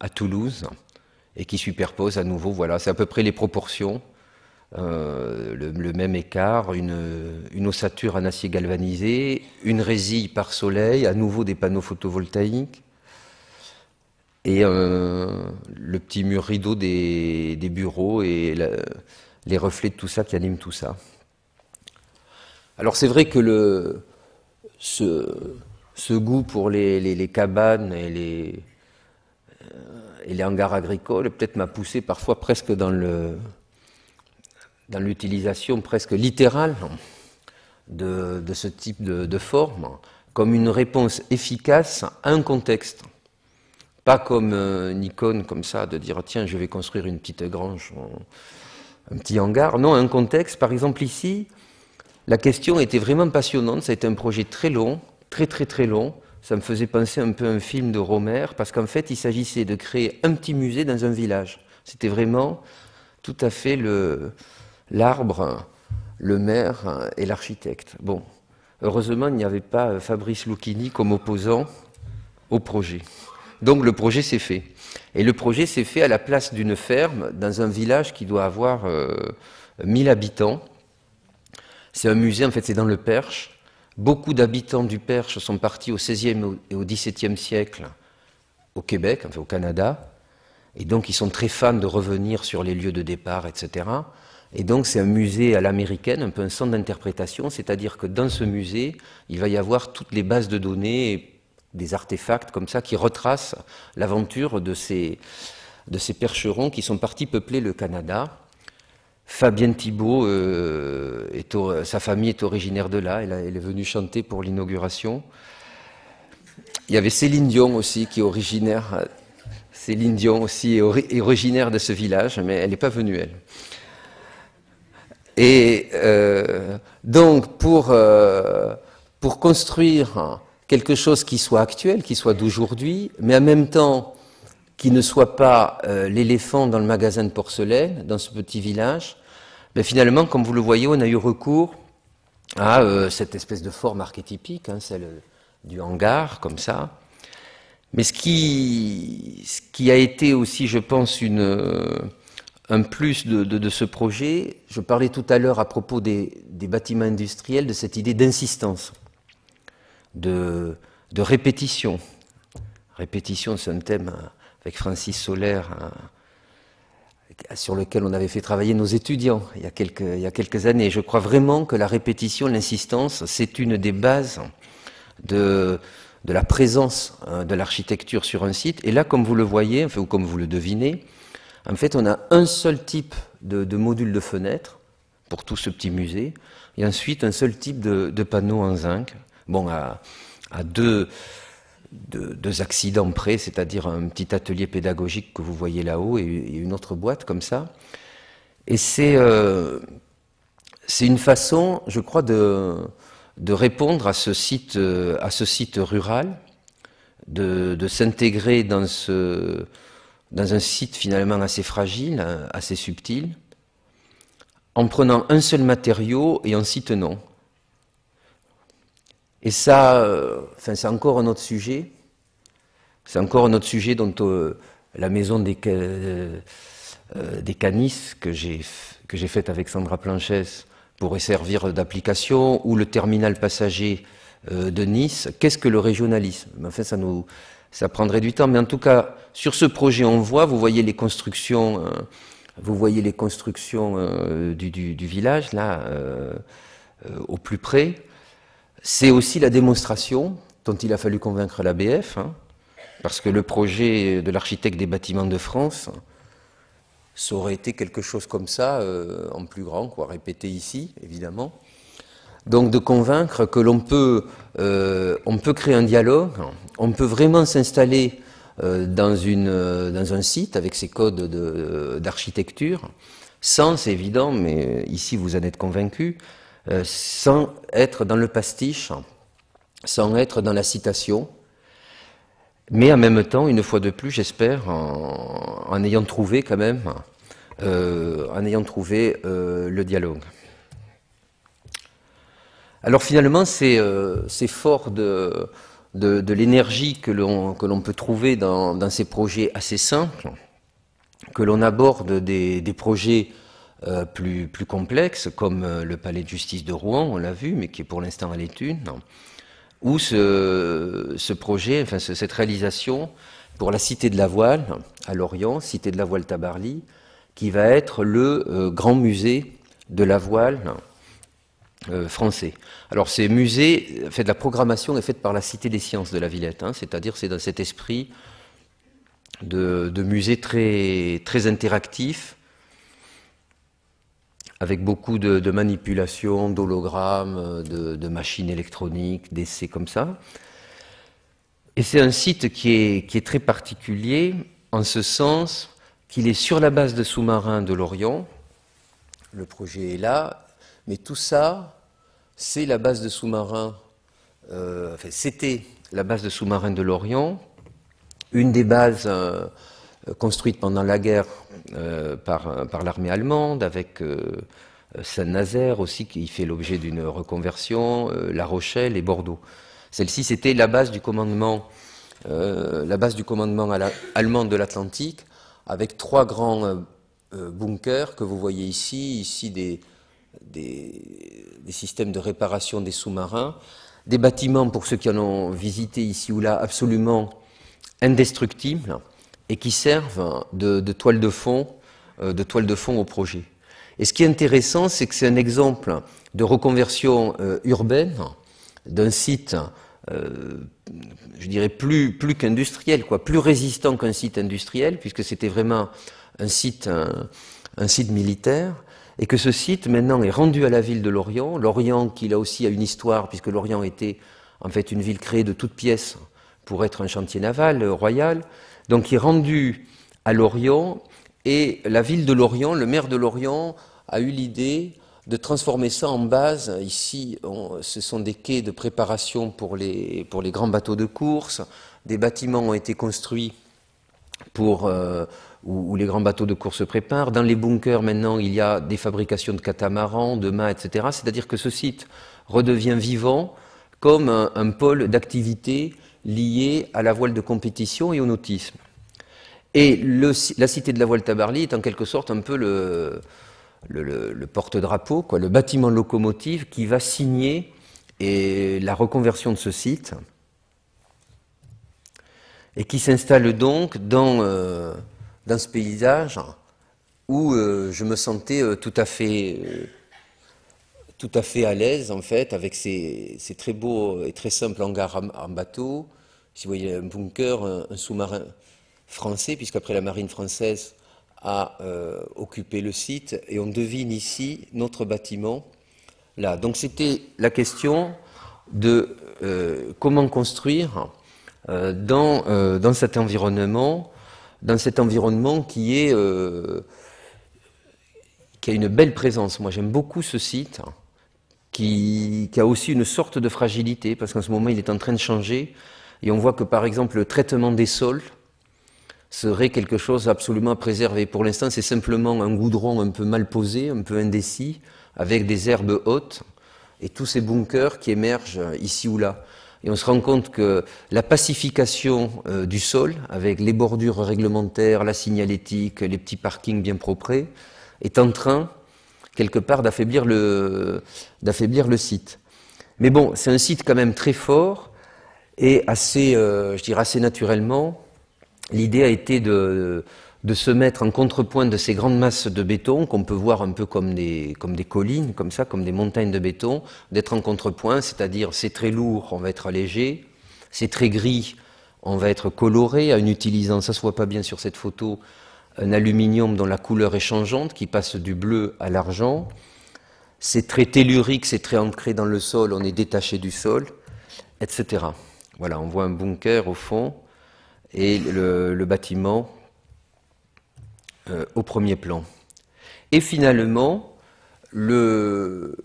à Toulouse et qui superpose à nouveau. Voilà, c'est à peu près les proportions, euh, le, même écart, une, ossature en acier galvanisé, une résille par soleil, à nouveau des panneaux photovoltaïques. Et euh, le petit mur rideau des, bureaux et les reflets de tout ça qui animent tout ça. Alors c'est vrai que le, ce, goût pour les, cabanes et les, euh, et les hangars agricoles peut-être m'a poussé parfois presque dans l'utilisation presque littérale de, ce type de, forme comme une réponse efficace à un contexte. Pas comme euh, une icône comme ça de dire tiens je vais construire une petite grange, un petit hangar. Non, un contexte. Par exemple ici, la question était vraiment passionnante. Ça a été un projet très long, très très très long ça me faisait penser un peu à un film de Romer, parce qu'en fait, il s'agissait de créer un petit musée dans un village. C'était vraiment tout à fait l'arbre, le maire et l'architecte. Bon, heureusement, il n'y avait pas Fabrice Lucchini comme opposant au projet. Donc le projet s'est fait. Et le projet s'est fait à la place d'une ferme, dans un village qui doit avoir 1000 euh, habitants. C'est un musée, en fait, c'est dans le Perche. Beaucoup d'habitants du Perche sont partis au XVIe et au XVIIe siècle au Québec, enfin au Canada, et donc ils sont très fans de revenir sur les lieux de départ, etc. Et donc c'est un musée à l'américaine, un peu un centre d'interprétation, c'est-à-dire que dans ce musée, il va y avoir toutes les bases de données, des artefacts comme ça, qui retracent l'aventure de ces, de ces percherons qui sont partis peupler le Canada Fabienne Thibault, euh, sa famille est originaire de là, elle, est venue chanter pour l'inauguration. Il y avait Céline Dion aussi qui est originaire. Céline Dion aussi originaire de ce village, mais elle n'est pas venue, elle. Et euh, donc, euh, pour, construire quelque chose qui soit actuel, qui soit d'aujourd'hui, mais en même temps qui ne soit pas l'éléphant dans le magasin de porcelaine, dans ce petit village, finalement, comme vous le voyez, on a eu recours à euh, cette espèce de forme archétypique, hein, celle du hangar, comme ça. Mais ce qui, ce qui a été aussi, je pense, une, euh, un plus de, ce projet, je parlais tout à l'heure à propos des, bâtiments industriels de cette idée d'insistance, de, de, répétition. Répétition, c'est un thème hein, avec Francis Solaire. Hein, sur lequel on avait fait travailler nos étudiants il y a quelques, il quelques années. Je crois vraiment que la répétition, l'insistance, c'est une des bases de, la présence hein, de l'architecture sur un site. Et là, comme vous le voyez, ou comme vous le devinez, en fait, on a un seul type de, module de fenêtre pour tout ce petit musée, et ensuite un seul type de, panneau en zinc, bon, à deux, deux accidents près, c'est-à-dire un petit atelier pédagogique que vous voyez là-haut et, une autre boîte comme ça. Et c'est euh, une façon, je crois, de, répondre euh, à ce site, rural, de, s'intégrer dans, dans un site finalement assez fragile, hein, assez subtil, en prenant un seul matériau et en s'y tenant. Et ça, euh, c'est encore un autre sujet. C'est encore un autre sujet dont euh, la maison des, euh, des canis que j'ai que j'ai faite avec Sandra Planchès pourrait servir d'application ou le terminal passager de Nice. Qu'est-ce que le régionalisme Enfin, ça nous ça prendrait du temps, mais en tout cas, sur ce projet, on voit, vous voyez les constructions, vous voyez les constructions du, village là au plus près. C'est aussi la démonstration dont il a fallu convaincre l'ABF, hein, parce que le projet de l'architecte des bâtiments de France, ça aurait été quelque chose comme ça, euh, en plus grand, quoi, répété ici, évidemment. Donc de convaincre que l'on peut, euh, peut créer un dialogue, on peut vraiment s'installer euh, dans, dans un site avec ses codes d'architecture, sans, c'est évident, mais ici vous en êtes convaincu, euh, sans être dans le pastiche, sans être dans la citation, mais en même temps, une fois de plus, j'espère, en, ayant trouvé quand même, euh, en ayant trouvé euh, le dialogue. Alors finalement, c'est fort de, l'énergie que l'on peut trouver dans, ces projets assez simples, que l'on aborde des projets euh, plus, plus complexes, comme euh, le palais de justice de Rouen, on l'a vu, mais qui est pour l'instant à l'étude, ou ce, projet, enfin cette réalisation pour la Cité de la Voile à Lorient, Cité de la Voile Tabarly, qui va être le euh, grand musée de la voile français. Alors ces musées, fait, la programmation est faite par la Cité des Sciences de la Villette, hein, c'est-à-dire c'est dans cet esprit de, musée très interactif, avec beaucoup de, manipulations, d'hologrammes, euh, de, machines électroniques, d'essais comme ça. Et c'est un site qui est, très particulier en ce sens qu'il est sur la base de sous-marins de l'Orient. Le projet est là, mais tout ça, c'est la base de sous marin euh, enfin, c'était la base de sous marin de l'Orient, une des bases. Euh, euh, construite pendant la guerre euh, par, l'armée allemande, avec euh, Saint-Nazaire aussi qui fait l'objet d'une reconversion, La Rochelle et Bordeaux. Celle-ci, c'était la base du commandement, la base du commandement allemand de l'Atlantique, avec trois grands bunkers que vous voyez ici, ici des systèmes de réparation des sous-marins, des bâtiments, pour ceux qui en ont visité ici ou là, absolument indestructibles, et qui servent de, toile de fond, euh, de toile de fond au projet. Et ce qui est intéressant, c'est que c'est un exemple de reconversion euh, urbaine d'un site, euh, je dirais plus, qu'industriel, quoi, plus résistant qu'un site industriel, puisque c'était vraiment un site, un site militaire, et que ce site maintenant est rendu à la ville de Lorient, Lorient qui là aussi a une histoire, puisque Lorient était en fait une ville créée de toutes pièces pour être un chantier naval royal, donc il est rendu à Lorient et la ville de Lorient, le maire de Lorient a eu l'idée de transformer ça en base. Ici, ce sont des quais de préparation pour les, pour les grands bateaux de course. Des bâtiments ont été construits euh, où, les grands bateaux de course se préparent. Dans les bunkers, maintenant, il y a des fabrications de catamarans, de mâts, etc. C'est-à-dire que ce site redevient vivant comme un pôle d'activité lié à la voile de compétition et au nautisme. Et le, la cité de la voile Tabarly est en quelque sorte un peu le, le, porte-drapeau, quoi, le bâtiment locomotive qui va signer et la reconversion de ce site et qui s'installe donc dans, euh, dans ce paysage où euh, je me sentais euh, tout à fait tout à fait à l'aise, en fait, avec ces, très beaux et très simples hangars en, bateau. Si vous voyez un bunker, un, sous-marin français, après la marine française a euh, occupé le site, et on devine ici notre bâtiment, là. Donc c'était la question de euh, comment construire euh, dans, dans cet environnement, dans cet environnement qui est... qui a une belle présence. Moi, j'aime beaucoup ce site qui, a aussi une sorte de fragilité, parce qu'en ce moment, il est en train de changer. Et on voit que, par exemple, le traitement des sols serait quelque chose absolument à préserver. Pour l'instant, c'est simplement un goudron un peu mal posé, un peu indécis, avec des herbes hautes et tous ces bunkers qui émergent ici ou là. Et on se rend compte que la pacification euh, du sol, avec les bordures réglementaires, la signalétique, les petits parkings bien propres, est en train quelque part d'affaiblir le, d'affaiblir le site. Mais bon, c'est un site quand même très fort et assez, euh, je dirais assez naturellement, l'idée a été de, se mettre en contrepoint de ces grandes masses de béton qu'on peut voir un peu comme des, comme des collines, comme ça, comme des montagnes de béton, d'être en contrepoint, c'est-à-dire c'est très lourd, on va être allégé, c'est très gris, on va être coloré, en utilisant, ça se voit pas bien sur cette photo, un aluminium dont la couleur est changeante, qui passe du bleu à l'argent. C'est très tellurique, c'est très ancré dans le sol, on est détaché du sol, etc. Voilà, on voit un bunker au fond et le, bâtiment euh, au premier plan. Et finalement, le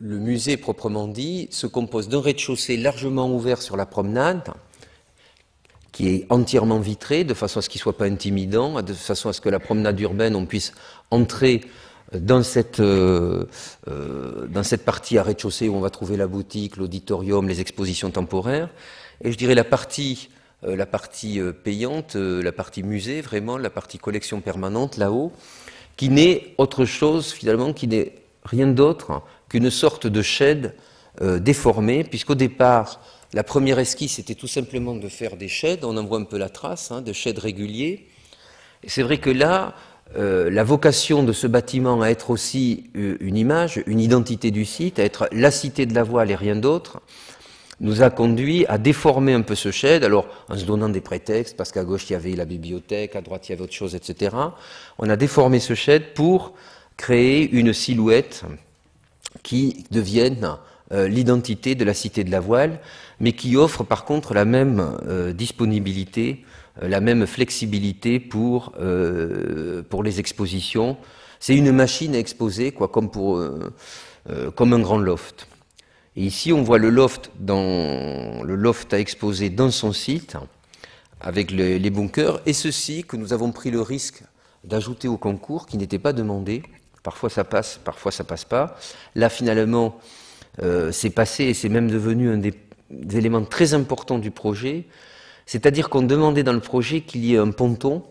musée proprement dit se compose d'un rez-de-chaussée largement ouvert sur la promenade, qui est entièrement vitré, de façon à ce qu'il ne soit pas intimidant, de façon à ce que la promenade urbaine, on puisse entrer euh, euh, euh, dans cette, partie à rez-de-chaussée où on va trouver la boutique, l'auditorium, les expositions temporaires. Et je dirais la partie, payante, la partie musée, vraiment, la partie collection permanente là-haut, qui n'est autre chose finalement, qui n'est rien d'autre qu'une sorte de shed déformé, puisqu'au départ, la première esquisse était tout simplement de faire des sheds, on en voit un peu la trace, hein, de sheds réguliers. c'est vrai que là, euh, la vocation de ce bâtiment à être aussi euh, une image, une identité du site, à être la cité de la voile et rien d'autre, nous a conduit à déformer un peu ce shed, alors en se donnant des prétextes, parce qu'à gauche il y avait la bibliothèque, à droite il y avait autre chose, etc. On a déformé ce shed pour créer une silhouette qui devienne euh, l'identité de la cité de la voile, mais qui offre par contre la même euh, disponibilité, euh, la même flexibilité pour, pour les expositions. C'est une machine à exposer, quoi, comme, pour, comme un grand loft. Et ici, on voit le loft, dans, le loft à exposer dans son site, avec les bunkers, et ceci que nous avons pris le risque d'ajouter au concours, qui n'était pas demandé. Parfois ça passe, parfois ça passe pas. Là, finalement, euh, c'est passé et c'est même devenu un des, éléments très importants du projet. C'est-à-dire qu'on demandait dans le projet qu'il y ait un ponton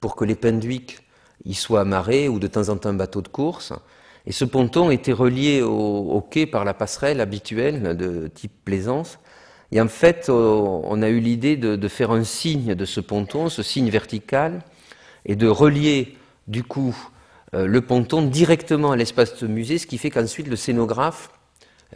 pour que les penduics y soient amarrés ou de temps en temps un bateau de course. Et ce ponton était relié au, quai par la passerelle habituelle de type plaisance. Et en fait, euh, on a eu l'idée de, de, faire un signe de ce ponton, ce signe vertical, et de relier du coup euh, le ponton directement à l'espace de musée, ce qui fait qu'ensuite le scénographe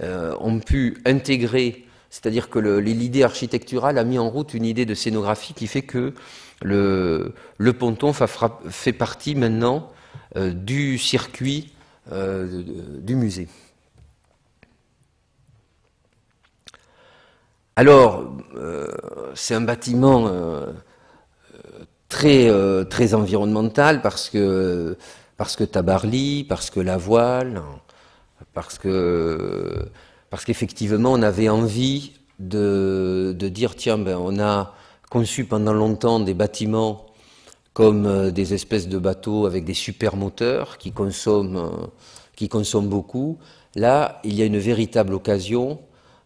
euh, ont pu intégrer, c'est-à-dire que l'idée architecturale a mis en route une idée de scénographie qui fait que le, ponton fait partie maintenant euh, du circuit euh, du musée. Alors, c'est un bâtiment très, très environnemental parce que, parce que Tabarly, parce que la voile parce que parce qu'effectivement on avait envie de, dire tiens ben, on a conçu pendant longtemps des bâtiments comme euh, des espèces de bateaux avec des super moteurs qui consomment euh, qui consomment beaucoup. Là, il y a une véritable occasion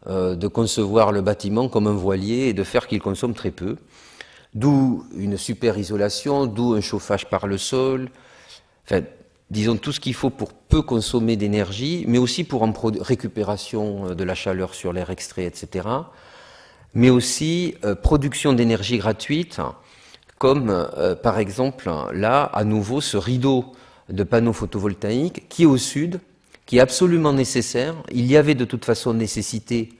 euh, de concevoir le bâtiment comme un voilier et de faire qu'il consomme très peu. D'où une super isolation, d'où un chauffage par le sol disons, tout ce qu'il faut pour peu consommer d'énergie, mais aussi pour en récupération euh, de la chaleur sur l'air extrait, etc. Mais aussi euh, production d'énergie gratuite, comme euh, par exemple là, à nouveau, ce rideau de panneaux photovoltaïques qui est au sud, qui est absolument nécessaire. Il y avait de toute façon nécessité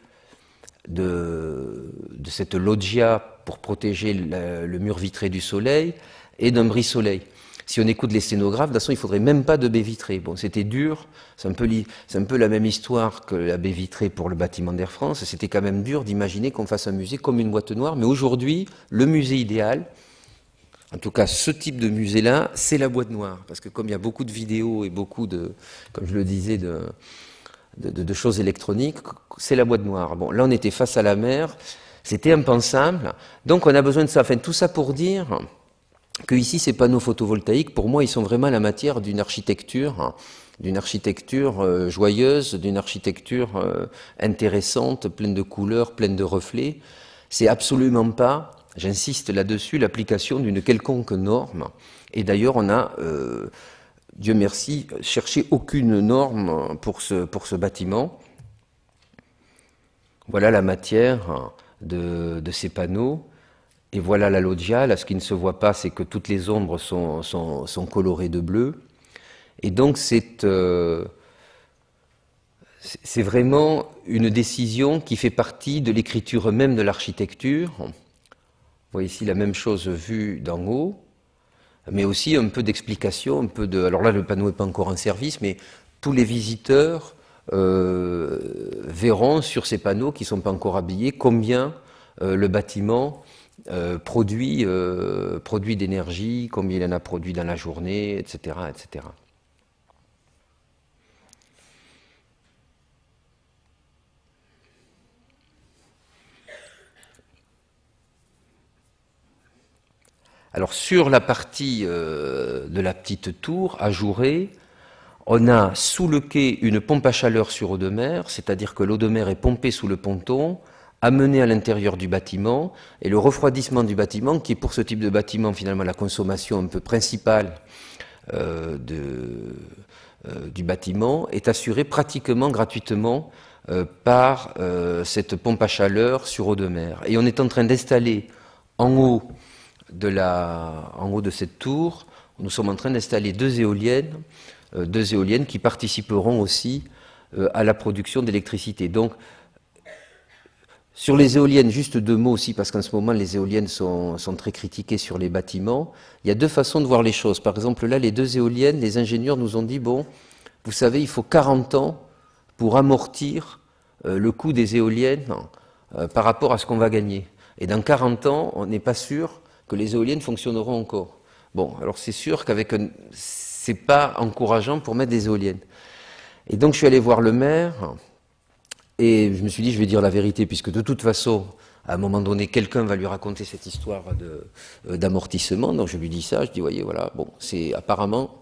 de, cette loggia pour protéger le, mur vitré du soleil et d'un bris-soleil si on écoute les scénographes, de toute façon, il faudrait même pas de baie vitrée. Bon, c'était dur. C'est un, peu la même histoire que la baie vitrée pour le bâtiment d'Air France. C'était quand même dur d'imaginer qu'on fasse un musée comme une boîte noire. Mais aujourd'hui, le musée idéal, en tout cas, ce type de musée-là, c'est la boîte noire. Parce que comme il y a beaucoup de vidéos et beaucoup de, comme je le disais, de, choses électroniques, c'est la boîte noire. Bon, là, on était face à la mer. C'était impensable. Donc, on a besoin de ça. Enfin, tout ça pour dire que ici ces panneaux photovoltaïques, pour moi, ils sont vraiment la matière d'une architecture, d'une architecture euh, joyeuse, d'une architecture euh, intéressante, pleine de couleurs, pleine de reflets. C'est absolument pas, j'insiste là-dessus, l'application d'une quelconque norme. Et d'ailleurs, on a euh, Dieu merci, cherché aucune norme pour ce, pour ce bâtiment. Voilà la matière de ces panneaux. Et voilà la loggia. Là, ce qui ne se voit pas, c'est que toutes les ombres sont, colorées de bleu. Et donc, euh, c'est vraiment une décision qui fait partie de l'écriture même de l'architecture. Vous voyez ici la même chose vue d'en haut, mais aussi un peu d'explication, un peu de. Alors là, le panneau n'est pas encore en service, mais tous les visiteurs euh, verront sur ces panneaux qui ne sont pas encore habillés combien euh, le bâtiment euh, euh, produit d'énergie, combien il en a produit dans la journée, etc. etc. Alors sur la partie euh, de la petite tour, à on a sous le quai une pompe à chaleur sur eau de mer, c'est-à-dire que l'eau de mer est pompée sous le ponton amené à l'intérieur du bâtiment et le refroidissement du bâtiment, qui est pour ce type de bâtiment finalement la consommation un peu principale euh, euh, du bâtiment, est assuré pratiquement gratuitement euh, par cette pompe à chaleur sur eau de mer. Et on est en train d'installer en haut de, en haut de cette tour, nous sommes en train d'installer deux éoliennes, deux éoliennes qui participeront aussi à la production d'électricité. Donc sur les éoliennes, juste deux mots aussi, parce qu'en ce moment, les éoliennes sont, sont, très critiquées sur les bâtiments. Il y a deux façons de voir les choses. Par exemple, là, les deux éoliennes, les ingénieurs nous ont dit, bon, vous savez, il faut 40 ans pour amortir euh, le coût des éoliennes euh, par rapport à ce qu'on va gagner. Et dans 40 ans, on n'est pas sûr que les éoliennes fonctionneront encore. Bon, alors c'est sûr qu'avec un... c'est pas encourageant pour mettre des éoliennes. Et donc je suis allé voir le maire et je me suis dit, je vais dire la vérité, puisque de toute façon, à un moment donné, quelqu'un va lui raconter cette histoire euh, d'amortissement. Donc je lui dis ça, je dis, voyez, voilà, bon, c'est apparemment,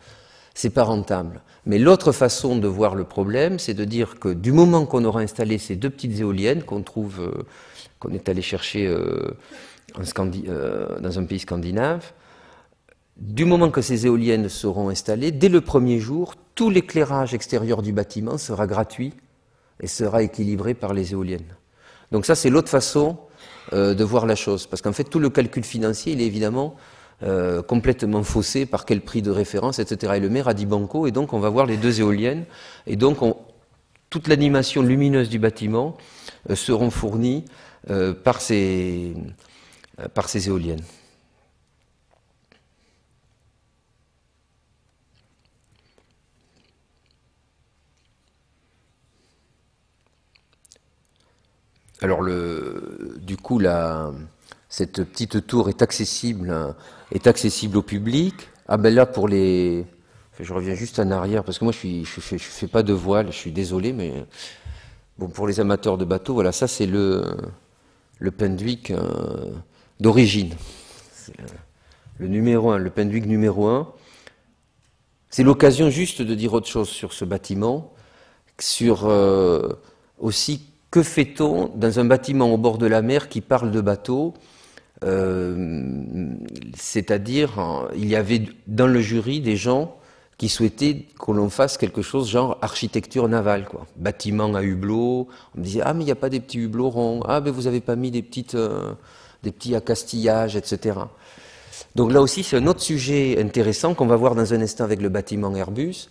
c'est pas rentable. Mais l'autre façon de voir le problème, c'est de dire que du moment qu'on aura installé ces deux petites éoliennes qu'on trouve, euh, qu'on est allé chercher euh, dans un pays scandinave, du moment que ces éoliennes seront installées, dès le premier jour, tout l'éclairage extérieur du bâtiment sera gratuit et sera équilibré par les éoliennes. Donc ça, c'est l'autre façon euh, de voir la chose, parce qu'en fait, tout le calcul financier, il est évidemment euh, complètement faussé par quel prix de référence, etc. Et le maire a dit banco, et donc on va voir les deux éoliennes, et donc toute l'animation lumineuse du bâtiment euh, seront fournies par ces éoliennes. Alors, du coup, cette petite tour est accessible, est accessible au public. Ah ben là, pour les... Je reviens juste en arrière, parce que moi, je ne fais pas de voile, je suis désolé, mais... Bon, pour les amateurs de bateaux, voilà, ça c'est le, le Penduic euh, d'origine. Le numéro un, le Pendwick numéro un. C'est l'occasion juste de dire autre chose sur ce bâtiment, sur euh, aussi que fait-on dans un bâtiment au bord de la mer qui parle de bateau euh, C'est-à-dire, euh, il y avait dans le jury des gens qui souhaitaient que l'on fasse quelque chose genre architecture navale, quoi. Bâtiment à hublots, On me disait, ah, mais il n'y a pas des petits hublots ronds. Ah, mais vous n'avez pas mis des euh, des petits accastillages, etc. Donc là aussi, c'est un autre sujet intéressant qu'on va voir dans un instant avec le bâtiment Airbus.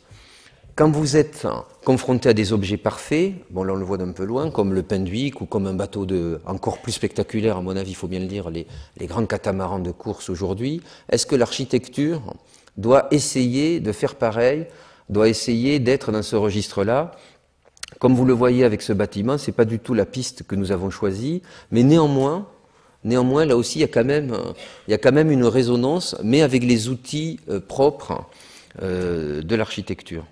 Quand vous êtes confronté à des objets parfaits, bon là on le voit d'un peu loin, comme le Penduic ou comme un bateau encore plus spectaculaire, à mon avis, il faut bien le dire, les, grands catamarans de course aujourd'hui, est-ce que l'architecture doit essayer de faire pareil, doit essayer d'être dans ce registre-là Comme vous le voyez avec ce bâtiment, ce n'est pas du tout la piste que nous avons choisie, mais néanmoins, néanmoins là aussi il y a quand même, une résonance, mais avec les outils euh, propres euh, de l'architecture.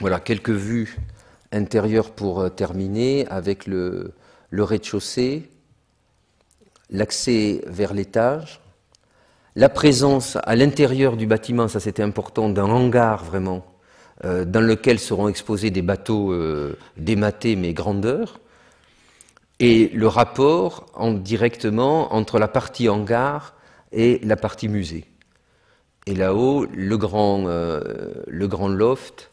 Voilà, quelques vues intérieures pour euh, terminer avec le, rez-de-chaussée, l'accès vers l'étage, la présence à l'intérieur du bâtiment, ça c'était important, d'un hangar vraiment, euh, dans lequel seront exposés des bateaux euh, dématés mais grandeurs, et le rapport directement entre la partie hangar et la partie musée. Et là-haut, le grand loft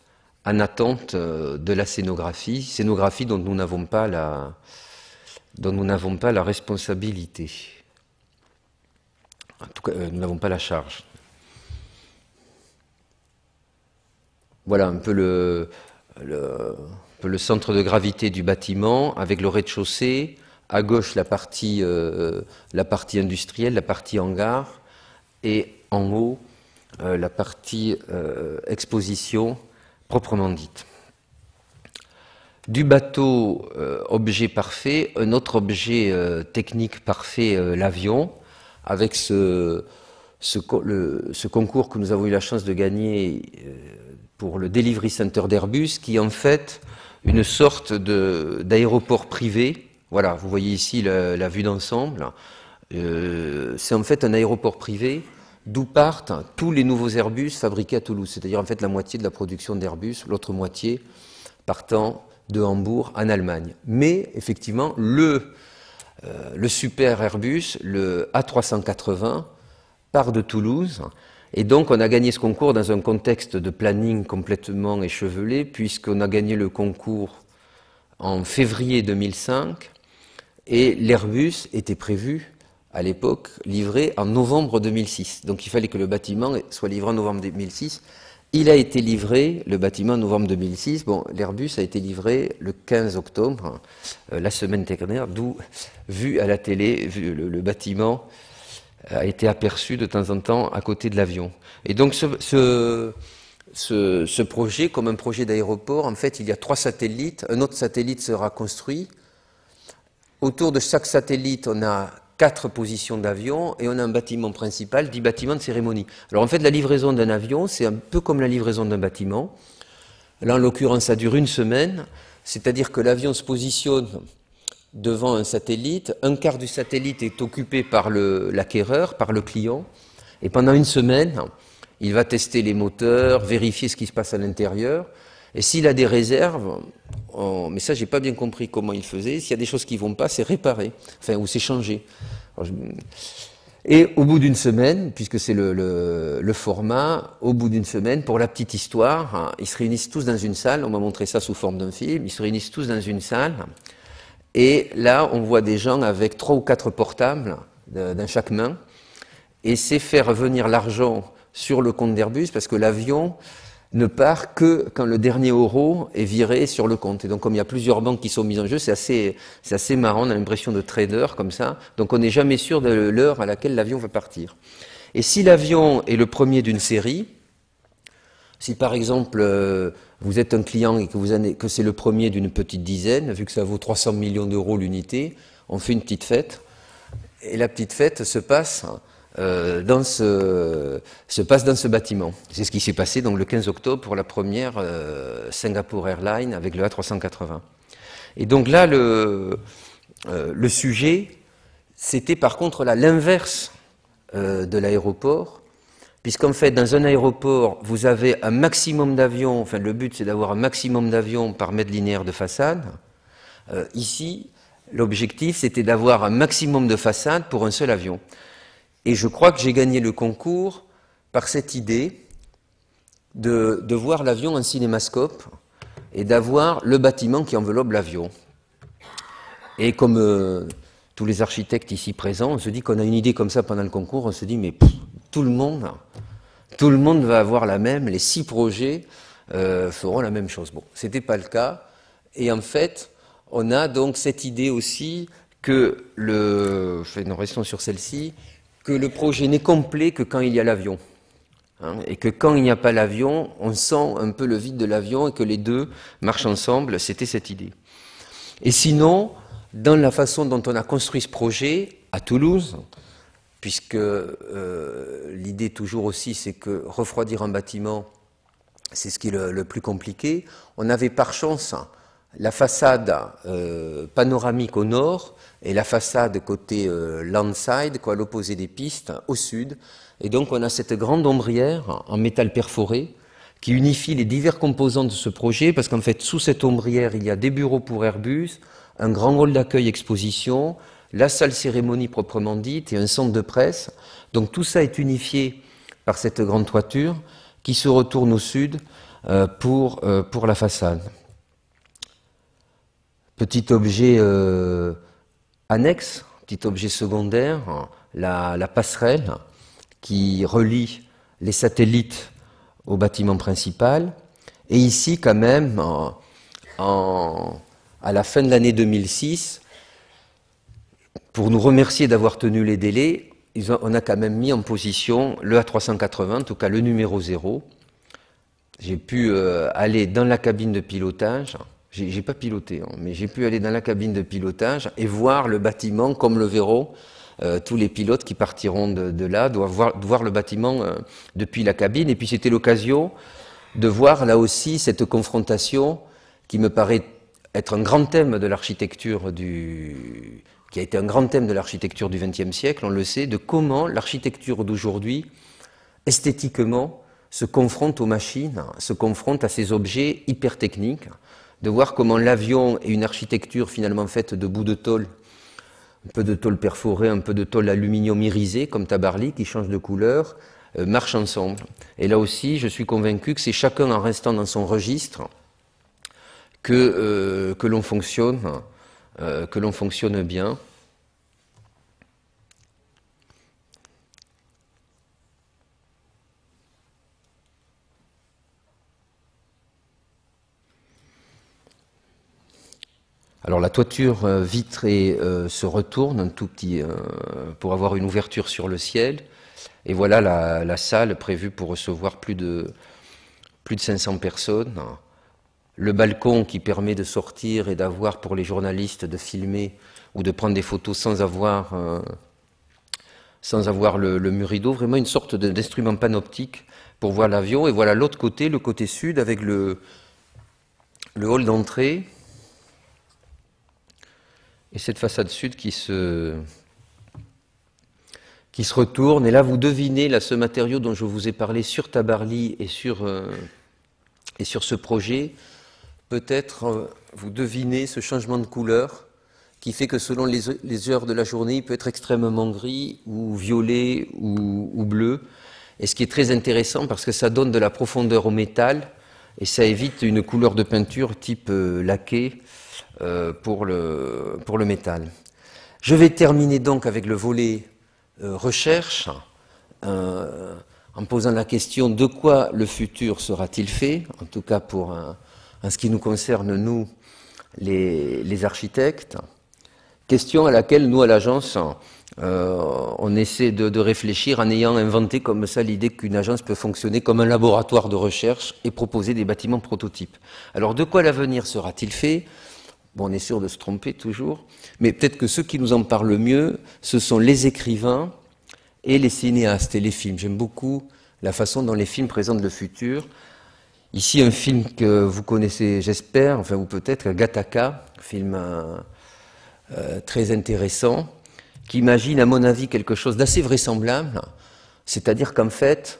en attente euh, de la scénographie, scénographie dont nous n'avons pas la, dont nous n'avons pas la responsabilité. En tout cas, euh, nous n'avons pas la charge. Voilà un peu le, le, centre de gravité du bâtiment, avec le rez-de-chaussée, à gauche la partie, euh, la partie industrielle, la partie hangar, et en haut la partie exposition proprement dite. Du bateau, euh, objet parfait, un autre objet euh, technique parfait, euh, l'avion, avec ce, ce, concours que nous avons eu la chance de gagner pour le Delivery Center d'Airbus, qui est en fait une sorte d'aéroport privé. Voilà, vous voyez ici la vue d'ensemble. C'est en fait un aéroport privé d'où partent tous les nouveaux Airbus fabriqués à Toulouse, c'est-à-dire en fait la moitié de la production d'Airbus, l'autre moitié partant de Hambourg en Allemagne. Mais effectivement, le, euh, le super Airbus, le A380, part de Toulouse. Et donc on a gagné ce concours dans un contexte de planning complètement échevelé, puisqu'on a gagné le concours en février 2005, et l'Airbus était prévu à l'époque, livré en novembre 2006. Donc il fallait que le bâtiment soit livré en novembre 2006. Il a été livré, le bâtiment, en novembre 2006. Bon, l'Airbus a été livré le 15 octobre, euh, la semaine dernière, d'où, vu à la télé, le, bâtiment euh, a été aperçu de temps en temps à côté de l'avion. Et donc ce, projet, comme un projet d'aéroport, en fait, il y a trois satellites. Un autre satellite sera construit. Autour de chaque satellite, on a quatre positions d'avion et on a un bâtiment principal, dix bâtiments de cérémonie. Alors en fait, la livraison d'un avion, c'est un peu comme la livraison d'un bâtiment. Là, en l'occurrence, ça dure une semaine, c'est-à-dire que l'avion se positionne devant un satellite, un quart du satellite est occupé par l'acquéreur, par le client, et pendant une semaine, il va tester les moteurs, vérifier ce qui se passe à l'intérieur, et s'il a des réserves, mais ça, j'ai pas bien compris comment il faisait. S'il y a des choses qui vont pas, c'est réparer, enfin, ou c'est changer. Et au bout d'une semaine, puisque c'est le, format, au bout d'une semaine, pour la petite histoire, hein, ils se réunissent tous dans une salle. On m'a montré ça sous forme d'un film. Ils se réunissent tous dans une salle. Et là, on voit des gens avec trois ou quatre portables dans chaque main. Et c'est faire venir l'argent sur le compte d'Airbus parce que l'avion, ne part que quand le dernier euro est viré sur le compte. Et donc, comme il y a plusieurs banques qui sont mises en jeu, c'est assez, marrant, on a l'impression de trader comme ça. Donc, on n'est jamais sûr de l'heure à laquelle l'avion va partir. Et si l'avion est le premier d'une série, si par exemple euh, vous êtes un client et que c'est le premier d'une petite dizaine, vu que ça vaut 300 millions d'euros l'unité, on fait une petite fête. Et la petite fête se passe euh, se passe dans ce bâtiment. C'est ce qui s'est passé donc le 15 octobre pour la première euh, Singapore Airlines avec le A380. Et donc là, euh, le, sujet, c'était par contre la l'inverse de l'aéroport, puisqu'en fait, dans un aéroport, vous avez un maximum d'avions, enfin le but c'est d'avoir un maximum d'avions par mètre linéaire de façade. ici, l'objectif c'était d'avoir un maximum de façade pour un seul avion. Et je crois que j'ai gagné le concours par cette idée de, voir l'avion en cinémascope et d'avoir le bâtiment qui enveloppe l'avion. Et comme euh, tous les architectes ici présents, on se dit qu'on a une idée comme ça pendant le concours, on se dit mais tout le monde, tout le monde va avoir la même, les six projets euh, feront la même chose. Bon, ce n'était pas le cas. Et en fait, on a donc cette idée aussi que le, nous restons sur celle-ci, que le projet n'est complet que quand il y a l'avion. Hein, et que quand il n'y a pas l'avion, on sent un peu le vide de l'avion et que les deux marchent ensemble, c'était cette idée. Et sinon, dans la façon dont on a construit ce projet à Toulouse, puisque euh, l'idée toujours aussi c'est que refroidir un bâtiment, c'est ce qui est le, plus compliqué, on avait par chance la façade euh, panoramique au nord et la façade côté euh, landside, quoi, à l'opposé des pistes, au sud. Et donc on a cette grande ombrière en métal perforé qui unifie les divers composants de ce projet, parce qu'en fait, sous cette ombrière, il y a des bureaux pour Airbus, un grand hall d'accueil exposition, la salle cérémonie proprement dite et un centre de presse. Donc tout ça est unifié par cette grande toiture qui se retourne au sud euh, pour, pour la façade petit objet euh, annexe, petit objet secondaire, la, passerelle qui relie les satellites au bâtiment principal. Et ici, quand même, à la fin de l'année 2006, pour nous remercier d'avoir tenu les délais, on a quand même mis en position le A380, en tout cas le numéro 0. J'ai pu euh, aller dans la cabine de pilotage n'ai pas piloté, hein, mais j'ai pu aller dans la cabine de pilotage et voir le bâtiment comme le verrou. Euh, tous les pilotes qui partiront de, là doivent voir, le bâtiment euh, depuis la cabine. Et puis c'était l'occasion de voir là aussi cette confrontation qui me paraît être un grand thème de l'architecture du qui a été un grand thème de l'architecture du XXe siècle, on le sait, de comment l'architecture d'aujourd'hui, esthétiquement, se confronte aux machines, se confronte à ces objets hyper techniques, de voir comment l'avion et une architecture finalement faite de bouts de tôle, un peu de tôle perforée, un peu de tôle aluminium irisé, comme Tabarly qui change de couleur, euh, marchent ensemble. Et là aussi, je suis convaincu que c'est chacun en restant dans son registre que, euh, que l'on fonctionne, euh, que l'on fonctionne bien. Alors la toiture euh, vitrée euh, se retourne tout petit euh, pour avoir une ouverture sur le ciel. Et voilà la, salle prévue pour recevoir plus de, plus de 500 personnes. Le balcon qui permet de sortir et d'avoir pour les journalistes de filmer ou de prendre des photos sans avoir, sans avoir le, mur rideau. vraiment une sorte d'instrument panoptique pour voir l'avion. Et voilà l'autre côté, le côté sud, avec le hall d'entrée et cette façade sud qui se, qui se retourne. Et là, vous devinez ce matériau dont je vous ai parlé sur Tabarly et sur, euh, et sur ce projet. Peut-être euh, vous devinez ce changement de couleur qui fait que selon les, heures de la journée, il peut être extrêmement gris ou violet ou, bleu. Et ce qui est très intéressant parce que ça donne de la profondeur au métal et ça évite une couleur de peinture type euh, laquée, euh, pour, le, métal. Je vais terminer donc avec le volet euh, recherche euh, en posant la question de quoi le futur sera-t-il fait, en tout cas pour en ce qui nous concerne, nous, les, architectes. Question à laquelle nous, à l'agence, on essaie de, réfléchir en ayant inventé comme ça l'idée qu'une agence peut fonctionner comme un laboratoire de recherche et proposer des bâtiments prototypes. Alors de quoi l'avenir sera-t-il fait Bon, on est sûr de se tromper toujours, mais peut-être que ceux qui nous en parlent le mieux, ce sont les écrivains et les cinéastes et les films. J'aime beaucoup la façon dont les films présentent le futur. Ici, un film que vous connaissez, j'espère, enfin, ou peut-être, Gattaca, film euh, euh, très intéressant, qui imagine, à mon avis, quelque chose d'assez vraisemblable, c'est-à-dire qu'en fait,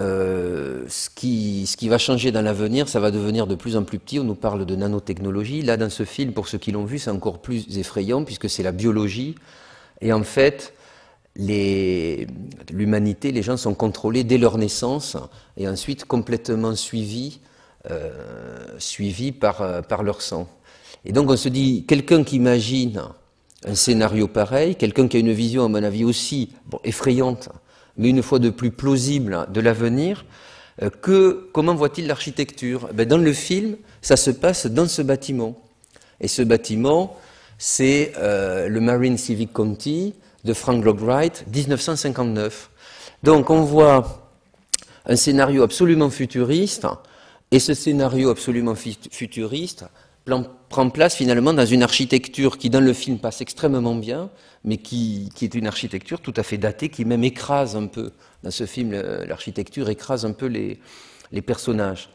euh, ce, qui, va changer dans l'avenir, ça va devenir de plus en plus petit. On nous parle de nanotechnologie. Là, dans ce film, pour ceux qui l'ont vu, c'est encore plus effrayant puisque c'est la biologie. Et en fait, l'humanité, les, gens sont contrôlés dès leur naissance et ensuite complètement suivis, euh, suivis euh, par, leur sang. Et donc on se dit, quelqu'un qui imagine un scénario pareil, quelqu'un qui a une vision, à mon avis, aussi effrayante mais une fois de plus plausible, de l'avenir, euh, que comment voit-il l'architecture eh ben, Dans le film, ça se passe dans ce bâtiment. Et ce bâtiment, c'est euh, le Marine Civic County de Frank Lloyd Wright, 1959. Donc on voit un scénario absolument futuriste, et ce scénario absolument futuriste, plan prend place finalement dans une architecture qui dans le film passe extrêmement bien, mais qui, est une architecture tout à fait datée, qui même écrase un peu, dans ce film l'architecture écrase un peu les, les, personnages.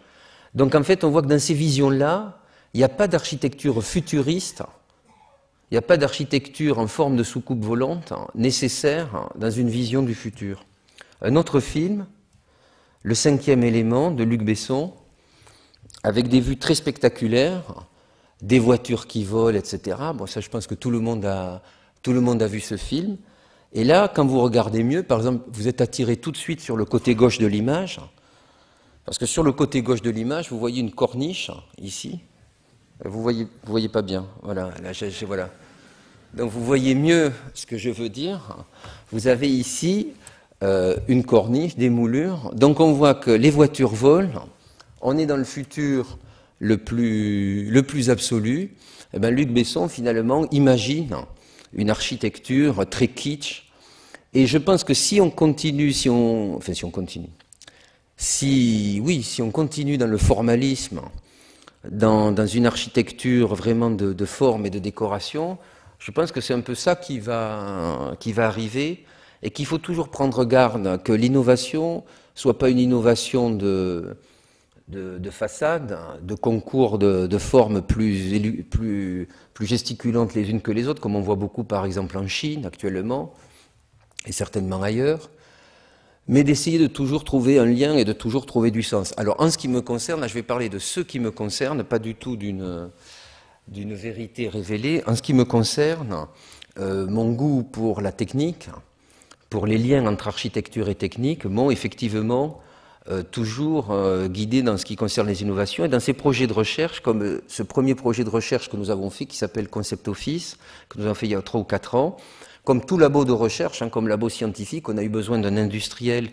Donc en fait on voit que dans ces visions-là, il n'y a pas d'architecture futuriste, il n'y a pas d'architecture en forme de soucoupe volante hein, nécessaire hein, dans une vision du futur. Un autre film, Le cinquième élément de Luc Besson, avec des vues très spectaculaires, des voitures qui volent, etc. Bon, ça, je pense que tout le monde a, tout le monde a vu ce film. Et là, quand vous regardez mieux, par exemple, vous êtes attiré tout de suite sur le côté gauche de l'image, parce que sur le côté gauche de l'image, vous voyez une corniche, ici. Vous voyez, vous voyez pas bien. Voilà, voilà. Donc vous voyez mieux ce que je veux dire. Vous avez ici euh, une corniche, des moulures. Donc on voit que les voitures volent. On est dans le futur le plus, absolu, eh ben, Luc Besson finalement imagine une architecture très kitsch. Et je pense que si on continue, si on, enfin si on continue, si oui, si on continue dans le formalisme, dans, une architecture vraiment de, forme et de décoration, je pense que c'est un peu ça qui va, qui va arriver et qu'il faut toujours prendre garde que l'innovation soit pas une innovation de, de, façades, de concours de, formes plus, gesticulantes les unes que les autres, comme on voit beaucoup par exemple en Chine actuellement, et certainement ailleurs, mais d'essayer de toujours trouver un lien et de toujours trouver du sens. Alors en ce qui me concerne, je vais parler de ce qui me concerne, pas du tout d'une vérité révélée. En ce qui me concerne, euh, mon goût pour la technique, pour les liens entre architecture et technique, m'ont effectivement euh, toujours euh, guidé dans ce qui concerne les innovations et dans ces projets de recherche, comme euh, ce premier projet de recherche que nous avons fait qui s'appelle Concept Office, que nous avons fait il y a trois ou quatre ans. Comme tout labo de recherche, hein, comme labo scientifique, on a eu besoin d'un industriel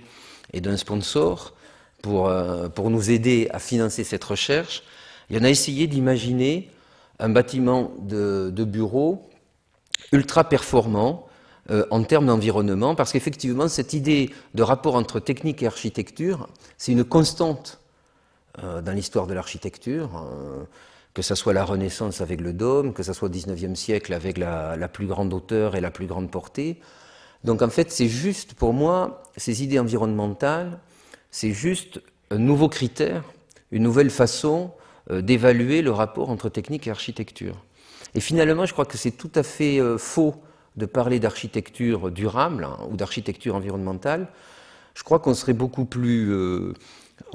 et d'un sponsor pour, pour nous aider à financer cette recherche. Et en a essayé d'imaginer un bâtiment de, de bureaux ultra performant euh, en termes d'environnement, parce qu'effectivement, cette idée de rapport entre technique et architecture, c'est une constante euh, dans l'histoire de l'architecture, euh, que ce soit la Renaissance avec le dôme, que ce soit au XIXe siècle avec la, la, plus grande hauteur et la plus grande portée. Donc en fait, c'est juste, pour moi, ces idées environnementales, c'est juste un nouveau critère, une nouvelle façon d'évaluer le rapport entre technique et architecture. Et finalement, je crois que c'est tout à fait faux de parler d'architecture durable hein, ou d'architecture environnementale, je crois qu'on euh,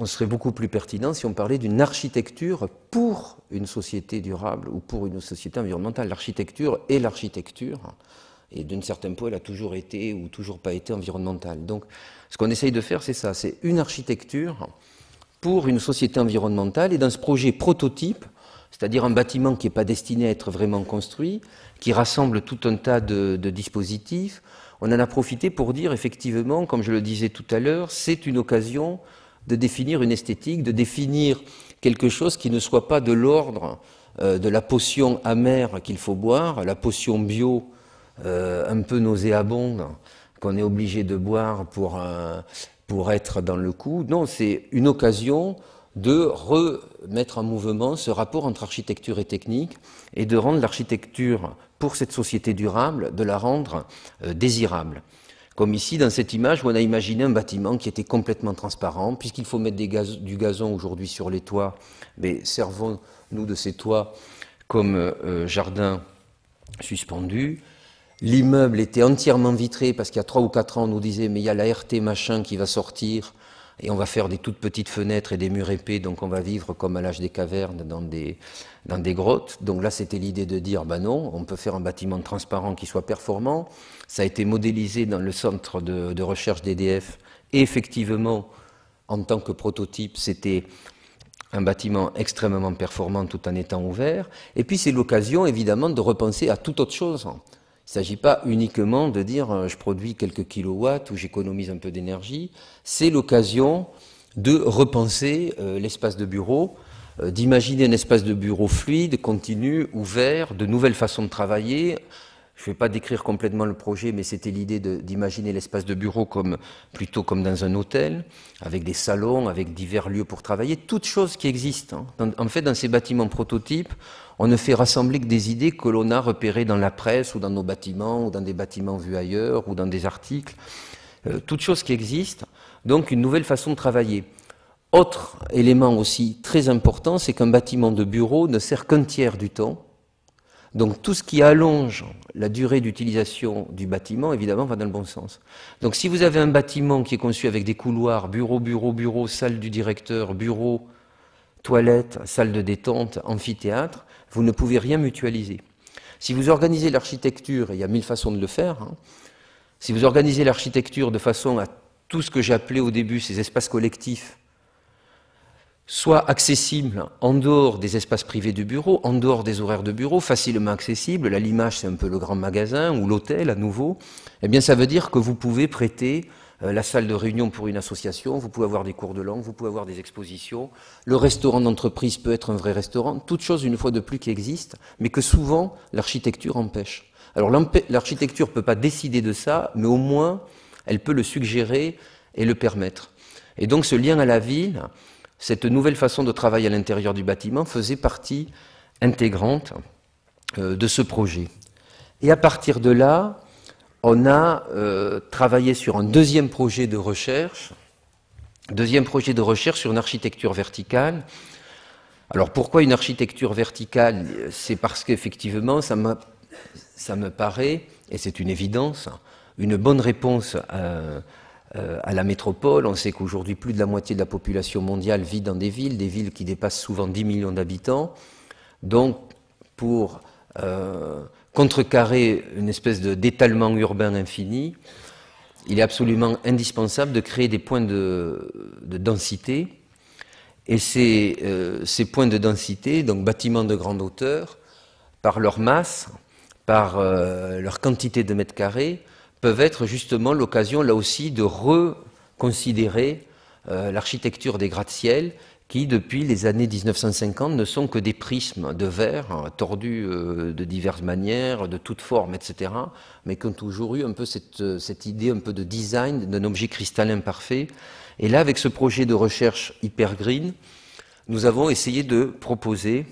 serait beaucoup plus, pertinent si on parlait d'une architecture pour une société durable ou pour une société environnementale. L'architecture est l'architecture. Et d'une certaine point, elle a toujours été ou toujours pas été environnementale. Donc, ce qu'on essaye de faire, c'est ça c'est une architecture pour une société environnementale. Et dans ce projet prototype, c'est-à-dire un bâtiment qui n'est pas destiné à être vraiment construit, qui rassemble tout un tas de, dispositifs. On en a profité pour dire effectivement, comme je le disais tout à l'heure, c'est une occasion de définir une esthétique, de définir quelque chose qui ne soit pas de l'ordre euh, de la potion amère qu'il faut boire, la potion bio euh, un peu nauséabonde qu'on est obligé de boire pour, pour être dans le coup. Non, c'est une occasion de remettre en mouvement ce rapport entre architecture et technique et de rendre l'architecture pour cette société durable, de la rendre euh, désirable. Comme ici, dans cette image, où on a imaginé un bâtiment qui était complètement transparent, puisqu'il faut mettre du gazon aujourd'hui sur les toits, mais servons-nous de ces toits comme euh, jardin suspendu. L'immeuble était entièrement vitré parce qu'il y a trois ou quatre ans, on nous disait mais il y a la RT machin qui va sortir et on va faire des toutes petites fenêtres et des murs épais, donc on va vivre comme à l'âge des cavernes dans des, dans des grottes. Donc là, c'était l'idée de dire, ben non, on peut faire un bâtiment transparent qui soit performant. Ça a été modélisé dans le centre de, recherche d'EDF. Et effectivement, en tant que prototype, c'était un bâtiment extrêmement performant tout en étant ouvert. Et puis c'est l'occasion évidemment de repenser à toute autre chose. Il ne s'agit pas uniquement de dire euh, je produis quelques kilowatts ou j'économise un peu d'énergie. C'est l'occasion de repenser euh, l'espace de bureau, euh, d'imaginer un espace de bureau fluide, continu, ouvert, de nouvelles façons de travailler. Je ne vais pas décrire complètement le projet, mais c'était l'idée d'imaginer l'espace de bureau comme plutôt comme dans un hôtel, avec des salons, avec divers lieux pour travailler, toutes choses qui existent. Hein. en fait, dans ces bâtiments prototypes, on ne fait rassembler que des idées que l'on a repérées dans la presse ou dans nos bâtiments ou dans des bâtiments vus ailleurs ou dans des articles. Euh, toutes choses qui existent, donc une nouvelle façon de travailler. Autre élément aussi très important, c'est qu'un bâtiment de bureau ne sert qu'un tiers du temps. Donc tout ce qui allonge la durée d'utilisation du bâtiment, évidemment, va dans le bon sens. Donc si vous avez un bâtiment qui est conçu avec des couloirs, bureau, bureau, bureau, salle du directeur, bureau, toilettes, salle de détente, amphithéâtre, vous ne pouvez rien mutualiser. Si vous organisez l'architecture, et il y a mille façons de le faire, hein, si vous organisez l'architecture de façon à tout ce que j'ai appelé au début ces espaces collectifs, soit accessibles en dehors des espaces privés de bureau, en dehors des horaires de bureau, facilement accessibles, la l'image c'est un peu le grand magasin ou l'hôtel à nouveau, eh bien ça veut dire que vous pouvez prêter euh, la salle de réunion pour une association, vous pouvez avoir des cours de langue, vous pouvez avoir des expositions, le restaurant d'entreprise peut être un vrai restaurant, toute chose une fois de plus qui existent, mais que souvent l'architecture empêche. Alors l'architecture ne peut pas décider de ça, mais au moins elle peut le suggérer et le permettre. Et donc ce lien à la ville, cette nouvelle façon de travailler à l'intérieur du bâtiment faisait partie intégrante euh, de ce projet. Et à partir de là, on a euh, travaillé sur un deuxième projet de recherche, deuxième projet de recherche sur une architecture verticale. Alors pourquoi une architecture verticale C'est parce qu'effectivement, ça, me paraît, et c'est une évidence, une bonne réponse euh, euh, à, la métropole. On sait qu'aujourd'hui, plus de la moitié de la population mondiale vit dans des villes, des villes qui dépassent souvent 10 millions d'habitants. Donc, pour contrecarrer une espèce d'étalement urbain infini, il est absolument indispensable de créer des points de, densité. Et euh, ces, points de densité, donc bâtiments de grande hauteur, par leur masse, par euh, leur quantité de mètres carrés, peuvent être justement l'occasion là aussi de reconsidérer euh, l'architecture des gratte-ciel qui, depuis les années 1950, ne sont que des prismes de verre, tordus euh, de diverses manières, de toutes formes, etc., mais qui ont toujours eu un peu euh, cette, idée un peu de design, d'un objet cristallin parfait. Et là, avec ce projet de recherche hyper green, nous avons essayé de proposer,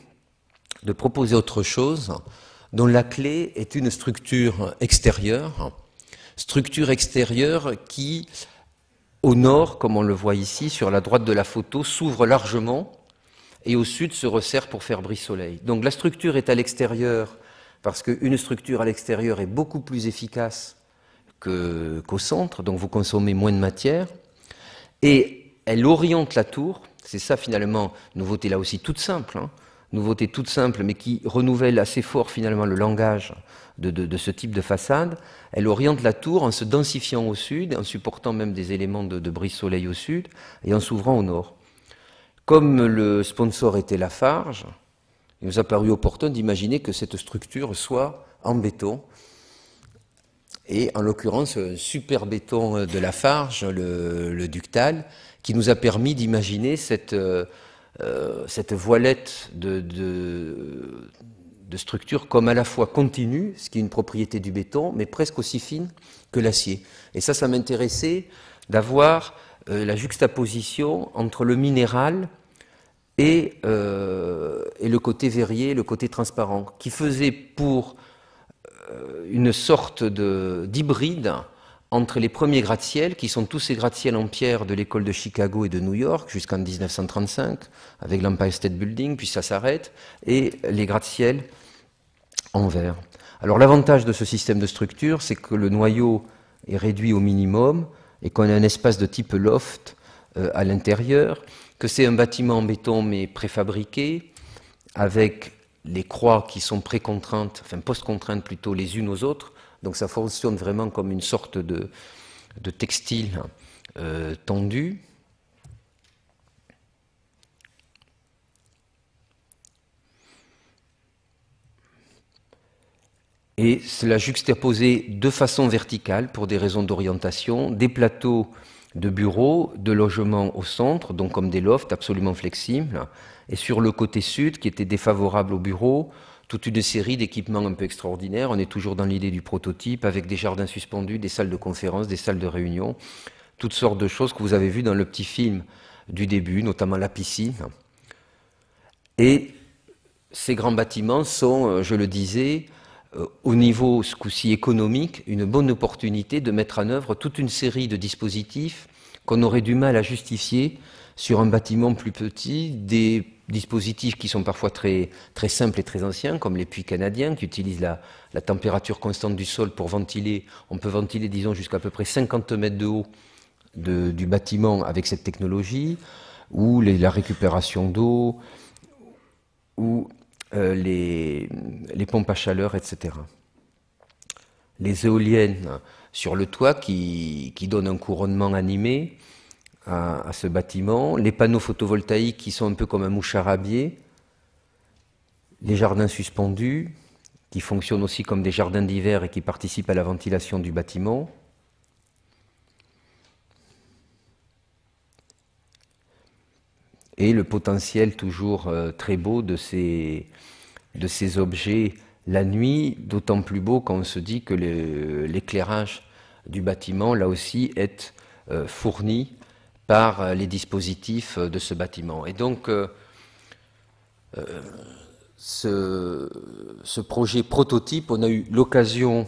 de proposer autre chose, dont la clé est une structure extérieure, structure extérieure qui au nord, comme on le voit ici, sur la droite de la photo, s'ouvre largement et au sud se resserre pour faire bris soleil Donc la structure est à l'extérieur parce qu'une structure à l'extérieur est beaucoup plus efficace qu'au centre, donc vous consommez moins de matière. Et elle oriente la tour, c'est ça finalement, nouveauté là aussi toute simple, hein. nouveauté toute simple mais qui renouvelle assez fort finalement le langage de, ce type de façade. Elle oriente la tour en se densifiant au sud, en supportant même des éléments de, brise-soleil au sud et en s'ouvrant au nord. Comme le sponsor était la farge il nous a paru opportun d'imaginer que cette structure soit en béton. Et en l'occurrence, super béton de Lafarge, le, le ductal, qui nous a permis d'imaginer cette, euh, euh, voilette de, de structure comme à la fois continue, ce qui est une propriété du béton, mais presque aussi fine que l'acier. Et ça, ça m'intéressait d'avoir euh, la juxtaposition entre le minéral euh, et, le côté verrier, le côté transparent, qui faisait pour euh, une sorte d'hybride entre les premiers gratte-ciels, qui sont tous ces gratte-ciels en pierre de l'école de Chicago et de New York jusqu'en 1935, avec l'Empire State Building, puis ça s'arrête, et les gratte-ciels alors l'avantage de ce système de structure, c'est que le noyau est réduit au minimum et qu'on a un espace de type loft euh, à l'intérieur, que c'est un bâtiment en béton mais préfabriqué, avec les croix qui sont pré-contraintes, enfin post-contraintes plutôt les unes aux autres. Donc ça fonctionne vraiment comme une sorte de, textile euh, tendu. et cela juxtaposait de façon verticale pour des raisons d'orientation, des plateaux de bureaux, de logements au centre, donc comme des lofts absolument flexibles, et sur le côté sud qui était défavorable aux bureaux, toute une série d'équipements un peu extraordinaires. On est toujours dans l'idée du prototype avec des jardins suspendus, des salles de conférences, des salles de réunion, toutes sortes de choses que vous avez vues dans le petit film du début, notamment la piscine. Et ces grands bâtiments sont, euh, je le disais, euh, au niveau, ce économique, une bonne opportunité de mettre en œuvre toute une série de dispositifs qu'on aurait du mal à justifier sur un bâtiment plus petit, des dispositifs qui sont parfois très, simples et très anciens, comme les puits canadiens, qui utilisent la, température constante du sol pour ventiler. On peut ventiler, disons, jusqu'à peu près 50 mètres de haut du bâtiment avec cette technologie, ou la récupération d'eau, ou euh, les, pompes à chaleur, etc. Les éoliennes sur le toit qui, donnent un couronnement animé à, à, ce bâtiment, les panneaux photovoltaïques qui sont un peu comme un mouchard à biais, les jardins suspendus qui fonctionnent aussi comme des jardins d'hiver et qui participent à la ventilation du bâtiment, et le potentiel toujours euh, très beau de ces, de ces objets la nuit, d'autant plus beau quand on se dit que l'éclairage du bâtiment, là aussi, est euh, fourni par euh, les dispositifs de ce bâtiment. Et donc, ce, ce, projet prototype, on a eu l'occasion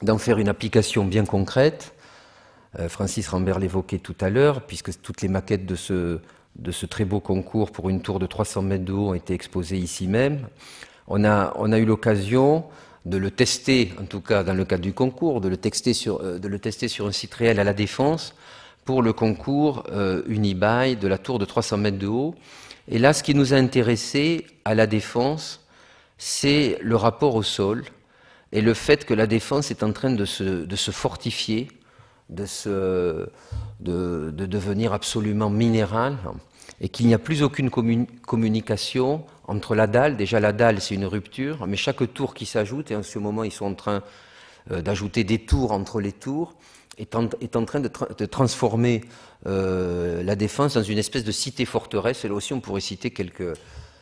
d'en faire une application bien concrète. Francis Rambert l'évoquait tout à l'heure, puisque toutes les maquettes de ce, de ce très beau concours pour une tour de 300 mètres de haut ont été exposés ici même. On a, eu l'occasion de le tester, en tout cas dans le cadre du concours, de le, tester sur, euh, de le tester sur un site réel à la Défense pour le concours euh, Unibail de la tour de 300 mètres de haut. Et là, ce qui nous a intéressé à la Défense, c'est le rapport au sol et le fait que la Défense est en train de se, de se fortifier de, devenir absolument minéral et qu'il n'y a plus aucune communication entre la dalle. Déjà, la dalle, c'est une rupture, mais chaque tour qui s'ajoute, et en ce moment, ils sont en train euh, d'ajouter des tours entre les tours, est en, train de, transformer euh, la défense dans une espèce de cité-forteresse. Et là aussi, on pourrait citer quelques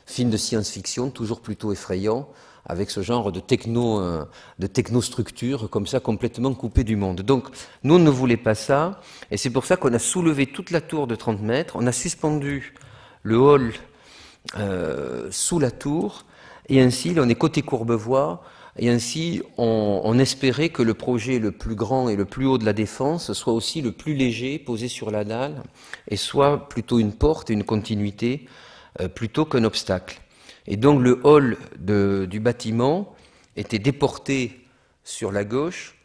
films de science-fiction, toujours plutôt effrayants, avec ce genre de techno, euh, technostructure comme ça complètement coupée du monde. Donc nous ne voulait pas ça, et c'est pour ça qu'on a soulevé toute la tour de 30 mètres, on a suspendu le hall euh, sous la tour, et ainsi on est côté Courbevoie, et ainsi on, espérait que le projet le plus grand et le plus haut de la défense soit aussi le plus léger posé sur la dalle, et soit plutôt une porte et une continuité euh, plutôt qu'un obstacle. Et donc le hall du bâtiment était déporté sur la gauche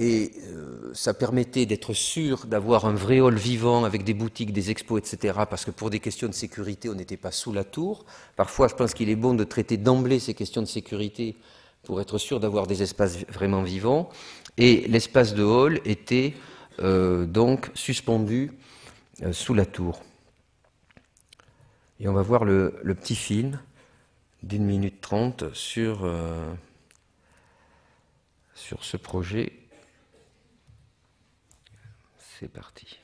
et euh, ça permettait d'être sûr d'avoir un vrai hall vivant avec des boutiques, des expos, etc. Parce que pour des questions de sécurité, on n'était pas sous la tour. Parfois, je pense qu'il est bon de traiter d'emblée ces questions de sécurité pour être sûr d'avoir des espaces vraiment vivants. Et l'espace de hall était euh, donc suspendu euh, sous la tour. Et on va voir le petit film d'une minute trente sur, euh, sur ce projet. C'est parti.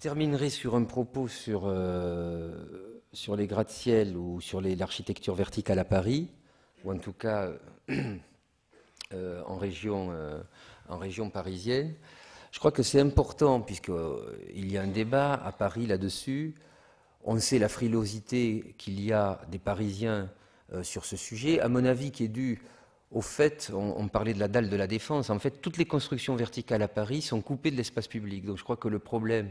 Je terminerai sur un propos sur, euh, sur les gratte-ciel ou sur l'architecture verticale à Paris, ou en tout cas euh, en, région, euh, en région parisienne. Je crois que c'est important, puisqu'il y a un débat à Paris là-dessus. On sait la frilosité qu'il y a des Parisiens sur ce sujet, à mon avis, qui est dû au fait, on, parlait de la dalle de la défense, en fait, toutes les constructions verticales à Paris sont coupées de l'espace public. Donc je crois que le problème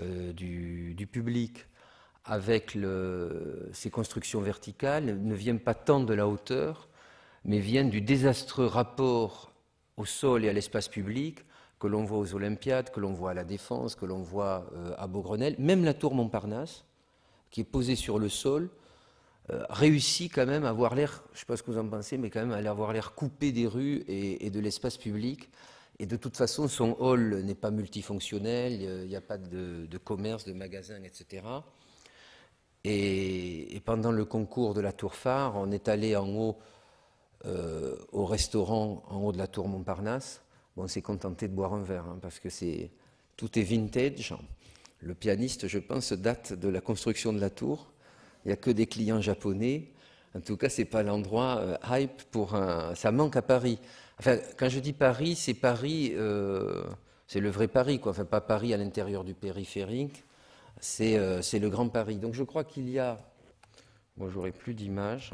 euh, du, public avec ces constructions verticales ne viennent pas tant de la hauteur, mais viennent du désastreux rapport au sol et à l'espace public que l'on voit aux Olympiades, que l'on voit à la Défense, que l'on voit euh, à Beaugrenelle, même la tour Montparnasse, qui est posée sur le sol, euh, réussit quand même à avoir l'air, je ne sais pas ce que vous en pensez, mais quand même à avoir l'air coupé des rues et de l'espace public et de toute façon, son hall n'est pas multifonctionnel, il n'y a pas de, commerce, de magasin, etc. Et, pendant le concours de la Tour Phare, on est allé en haut euh, au restaurant en haut de la Tour Montparnasse. on s'est contenté de boire un verre hein, parce que tout est vintage. Le pianiste, je pense, date de la construction de la tour. Il n'y a que des clients japonais. En tout cas, c'est pas l'endroit euh, hype pour un. Ça manque à Paris. quand je dis Paris, c'est Paris, euh, c'est le vrai Paris, quoi. Enfin, pas Paris à l'intérieur du périphérique. C'est euh, le grand Paris. Donc, je crois qu'il y a. bon, j'aurai plus d'images.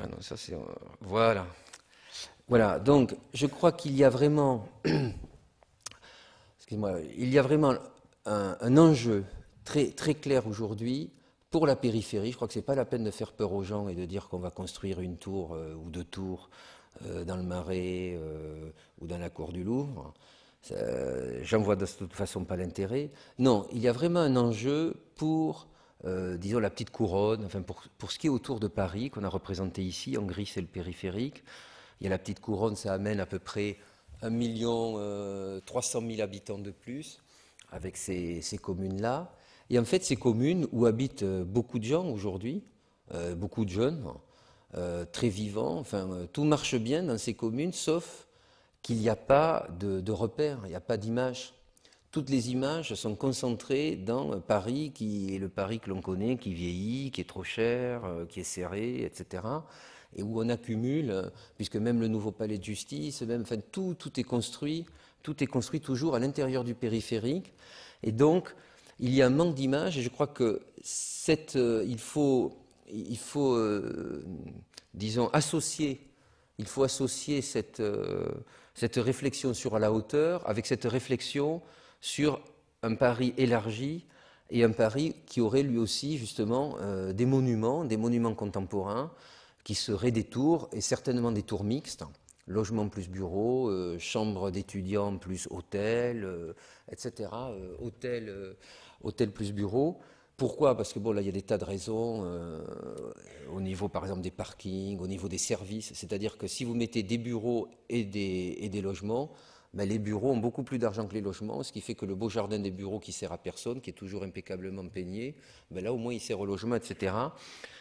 Ah non, ça c'est. Voilà. Voilà. Donc, je crois qu'il y a vraiment. excusez moi Il y a vraiment un enjeu très, très clair aujourd'hui. Pour la périphérie, je crois que ce n'est pas la peine de faire peur aux gens et de dire qu'on va construire une tour euh, ou deux tours euh, dans le Marais euh, ou dans la cour du Louvre. J'en vois de toute façon pas l'intérêt. Non, il y a vraiment un enjeu pour disons la petite couronne, enfin pour, pour, ce qui est autour de Paris, qu'on a représenté ici, en gris c'est le périphérique, il y a la petite couronne, ça amène à peu près 1 million 300 habitants de plus avec ces, ces communes-là. Et en fait, ces communes où habitent euh, beaucoup de gens aujourd'hui, euh, beaucoup de jeunes, euh, très vivants, tout marche bien dans ces communes, sauf qu'il n'y a pas de, repères, il n'y a pas d'images. Toutes les images sont concentrées dans Paris, qui est le Paris que l'on connaît, qui vieillit, qui est trop cher, qui est serré, etc. Et où on accumule, puisque même le nouveau palais de justice, même, tout, tout est construit, tout est construit toujours à l'intérieur du périphérique. Et donc, il y a un manque d'image et je crois que cette, euh, il faut, il faut euh, disons, associer, il faut associer cette, euh, cette réflexion sur la hauteur avec cette réflexion sur un Paris élargi et un Paris qui aurait lui aussi justement des monuments, des monuments contemporains qui seraient des tours et certainement des tours mixtes logement plus bureau, euh, chambre d'étudiants plus hôtel, euh, etc. Euh, hôtel, plus bureau. Pourquoi Parce que bon, là, il y a des tas de raisons au niveau, par exemple, des parkings, au niveau des services. C'est-à-dire que si vous mettez des bureaux et des logements, ben, les bureaux ont beaucoup plus d'argent que les logements, ce qui fait que le beau jardin des bureaux qui sert à personne, qui est toujours impeccablement peigné, ben là au moins il sert au logement, etc.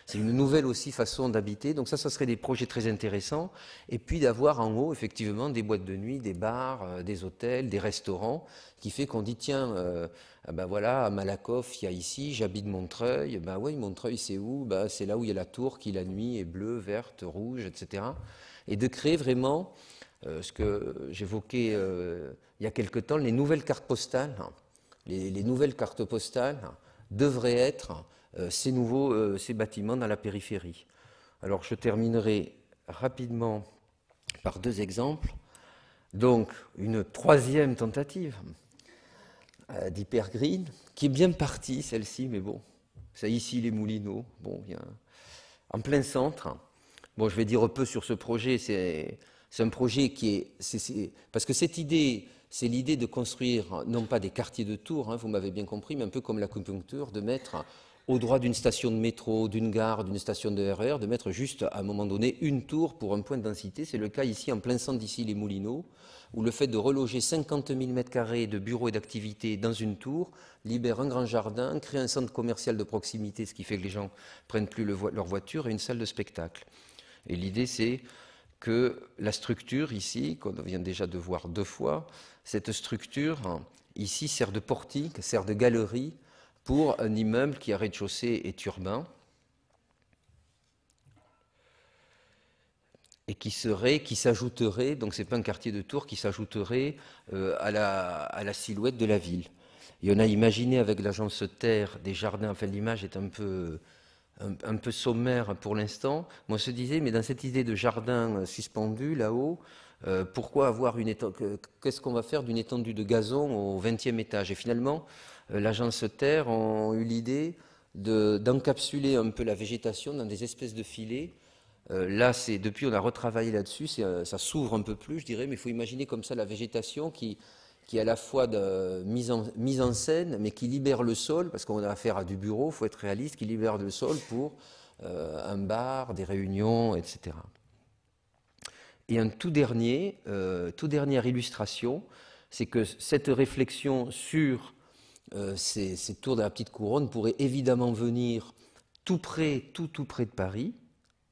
C'est une nouvelle aussi façon d'habiter. Donc ça, ça serait des projets très intéressants. Et puis d'avoir en haut effectivement des boîtes de nuit, des bars, euh, des hôtels, des restaurants, qui fait qu'on dit tiens, euh, ah ben voilà, à Malakoff, il y a ici, j'habite Montreuil. Ben oui, Montreuil, c'est où ben, C'est là où il y a la tour qui la nuit est bleue, verte, rouge, etc. Et de créer vraiment euh, ce que j'évoquais euh, il y a quelque temps, les nouvelles cartes postales, hein, les, nouvelles cartes postales hein, devraient être euh, ces nouveaux ces bâtiments dans la périphérie. Alors je terminerai rapidement par deux exemples. Donc une troisième tentative d'hypergreen qui est bien partie celle-ci, mais bon, c'est ici les Moulineaux, bon, bien, en plein centre. Bon, je vais dire un peu sur ce projet, c'est c'est un projet qui est, Parce que cette idée, c'est l'idée de construire, non pas des quartiers de tours, hein, vous m'avez bien compris, mais un peu comme l'acupuncture, de mettre au droit d'une station de métro, d'une gare, d'une station de RER, e de mettre juste à un moment donné une tour pour un point de densité. C'est le cas ici, en plein centre d'ici, les Moulineaux, où le fait de reloger 50 000 m2 de bureaux et d'activités dans une tour libère un grand jardin, crée un centre commercial de proximité, ce qui fait que les gens prennent plus leur voiture, et une salle de spectacle. Et l'idée, c'est que la structure ici, qu'on vient déjà de voir deux fois, cette structure ici sert de portique, sert de galerie pour un immeuble qui à rez-de-chaussée est urbain et qui serait, qui s'ajouterait, donc ce n'est pas un quartier de tour, qui s'ajouterait euh, à, la, à la silhouette de la ville. Et on a imaginé avec l'agence Terre des jardins, enfin l'image est un peu un, peu sommaire pour l'instant, Moi, on se disait, mais dans cette idée de jardin euh, suspendu là-haut, euh, pourquoi avoir une étendue, qu'est-ce qu'on va faire d'une étendue de gazon au 20e étage Et finalement, euh, l'agence Terre a eu l'idée d'encapsuler un peu la végétation dans des espèces de filets. là, c'est depuis on a retravaillé là-dessus, ça s'ouvre un peu plus, je dirais, mais il faut imaginer comme ça la végétation qui, qui est à la fois de mise en, scène, mais qui libère le sol, parce qu'on a affaire à du bureau, il faut être réaliste, qui libère le sol pour euh, un bar, des réunions, etc. Et un tout dernier, euh, tout dernière illustration, c'est que cette réflexion sur euh, ces, ces, tours de la petite couronne pourrait évidemment venir tout près, tout tout près de Paris,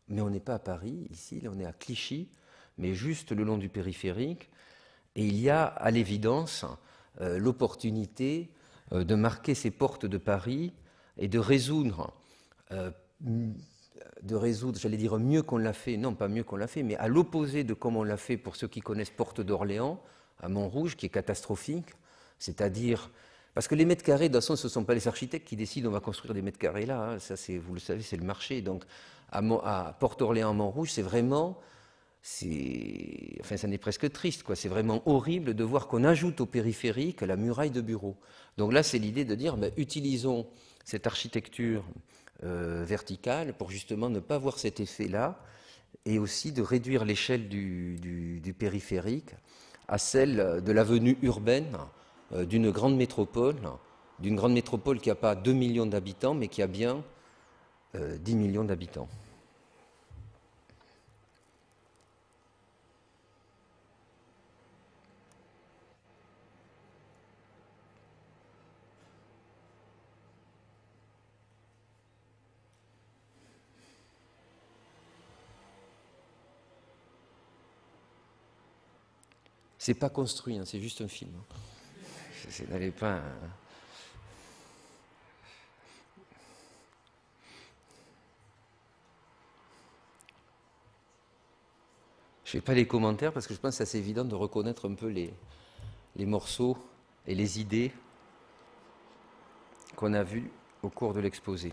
mais on n'est pas à Paris ici, on est à Clichy, mais juste le long du périphérique, et il y a, à l'évidence, euh, l'opportunité euh, de marquer ces portes de Paris et de résoudre, euh, de résoudre, j'allais dire mieux qu'on l'a fait, non pas mieux qu'on l'a fait, mais à l'opposé de comment on l'a fait pour ceux qui connaissent Porte d'Orléans, à Montrouge, qui est catastrophique, c'est-à-dire parce que les mètres carrés, de toute façon, ce ne sont pas les architectes qui décident on va construire des mètres carrés là. Hein. vous le savez, c'est le marché. Donc, à, Porte Porte-Orléans, Montrouge, c'est vraiment c'est, enfin, ça n'est presque triste, quoi. C'est vraiment horrible de voir qu'on ajoute au périphérique la muraille de bureau. Donc là, c'est l'idée de dire, ben, utilisons cette architecture euh, verticale pour justement ne pas voir cet effet-là et aussi de réduire l'échelle du, périphérique à celle de l'avenue urbaine euh, d'une grande métropole, d'une grande métropole qui n'a pas 2 millions d'habitants, mais qui a bien 10 euh, millions d'habitants. C'est pas construit, hein, c'est juste un film. Hein. pas. Hein. Je ne pas les commentaires parce que je pense que c'est assez évident de reconnaître un peu les, les morceaux et les idées qu'on a vues au cours de l'exposé.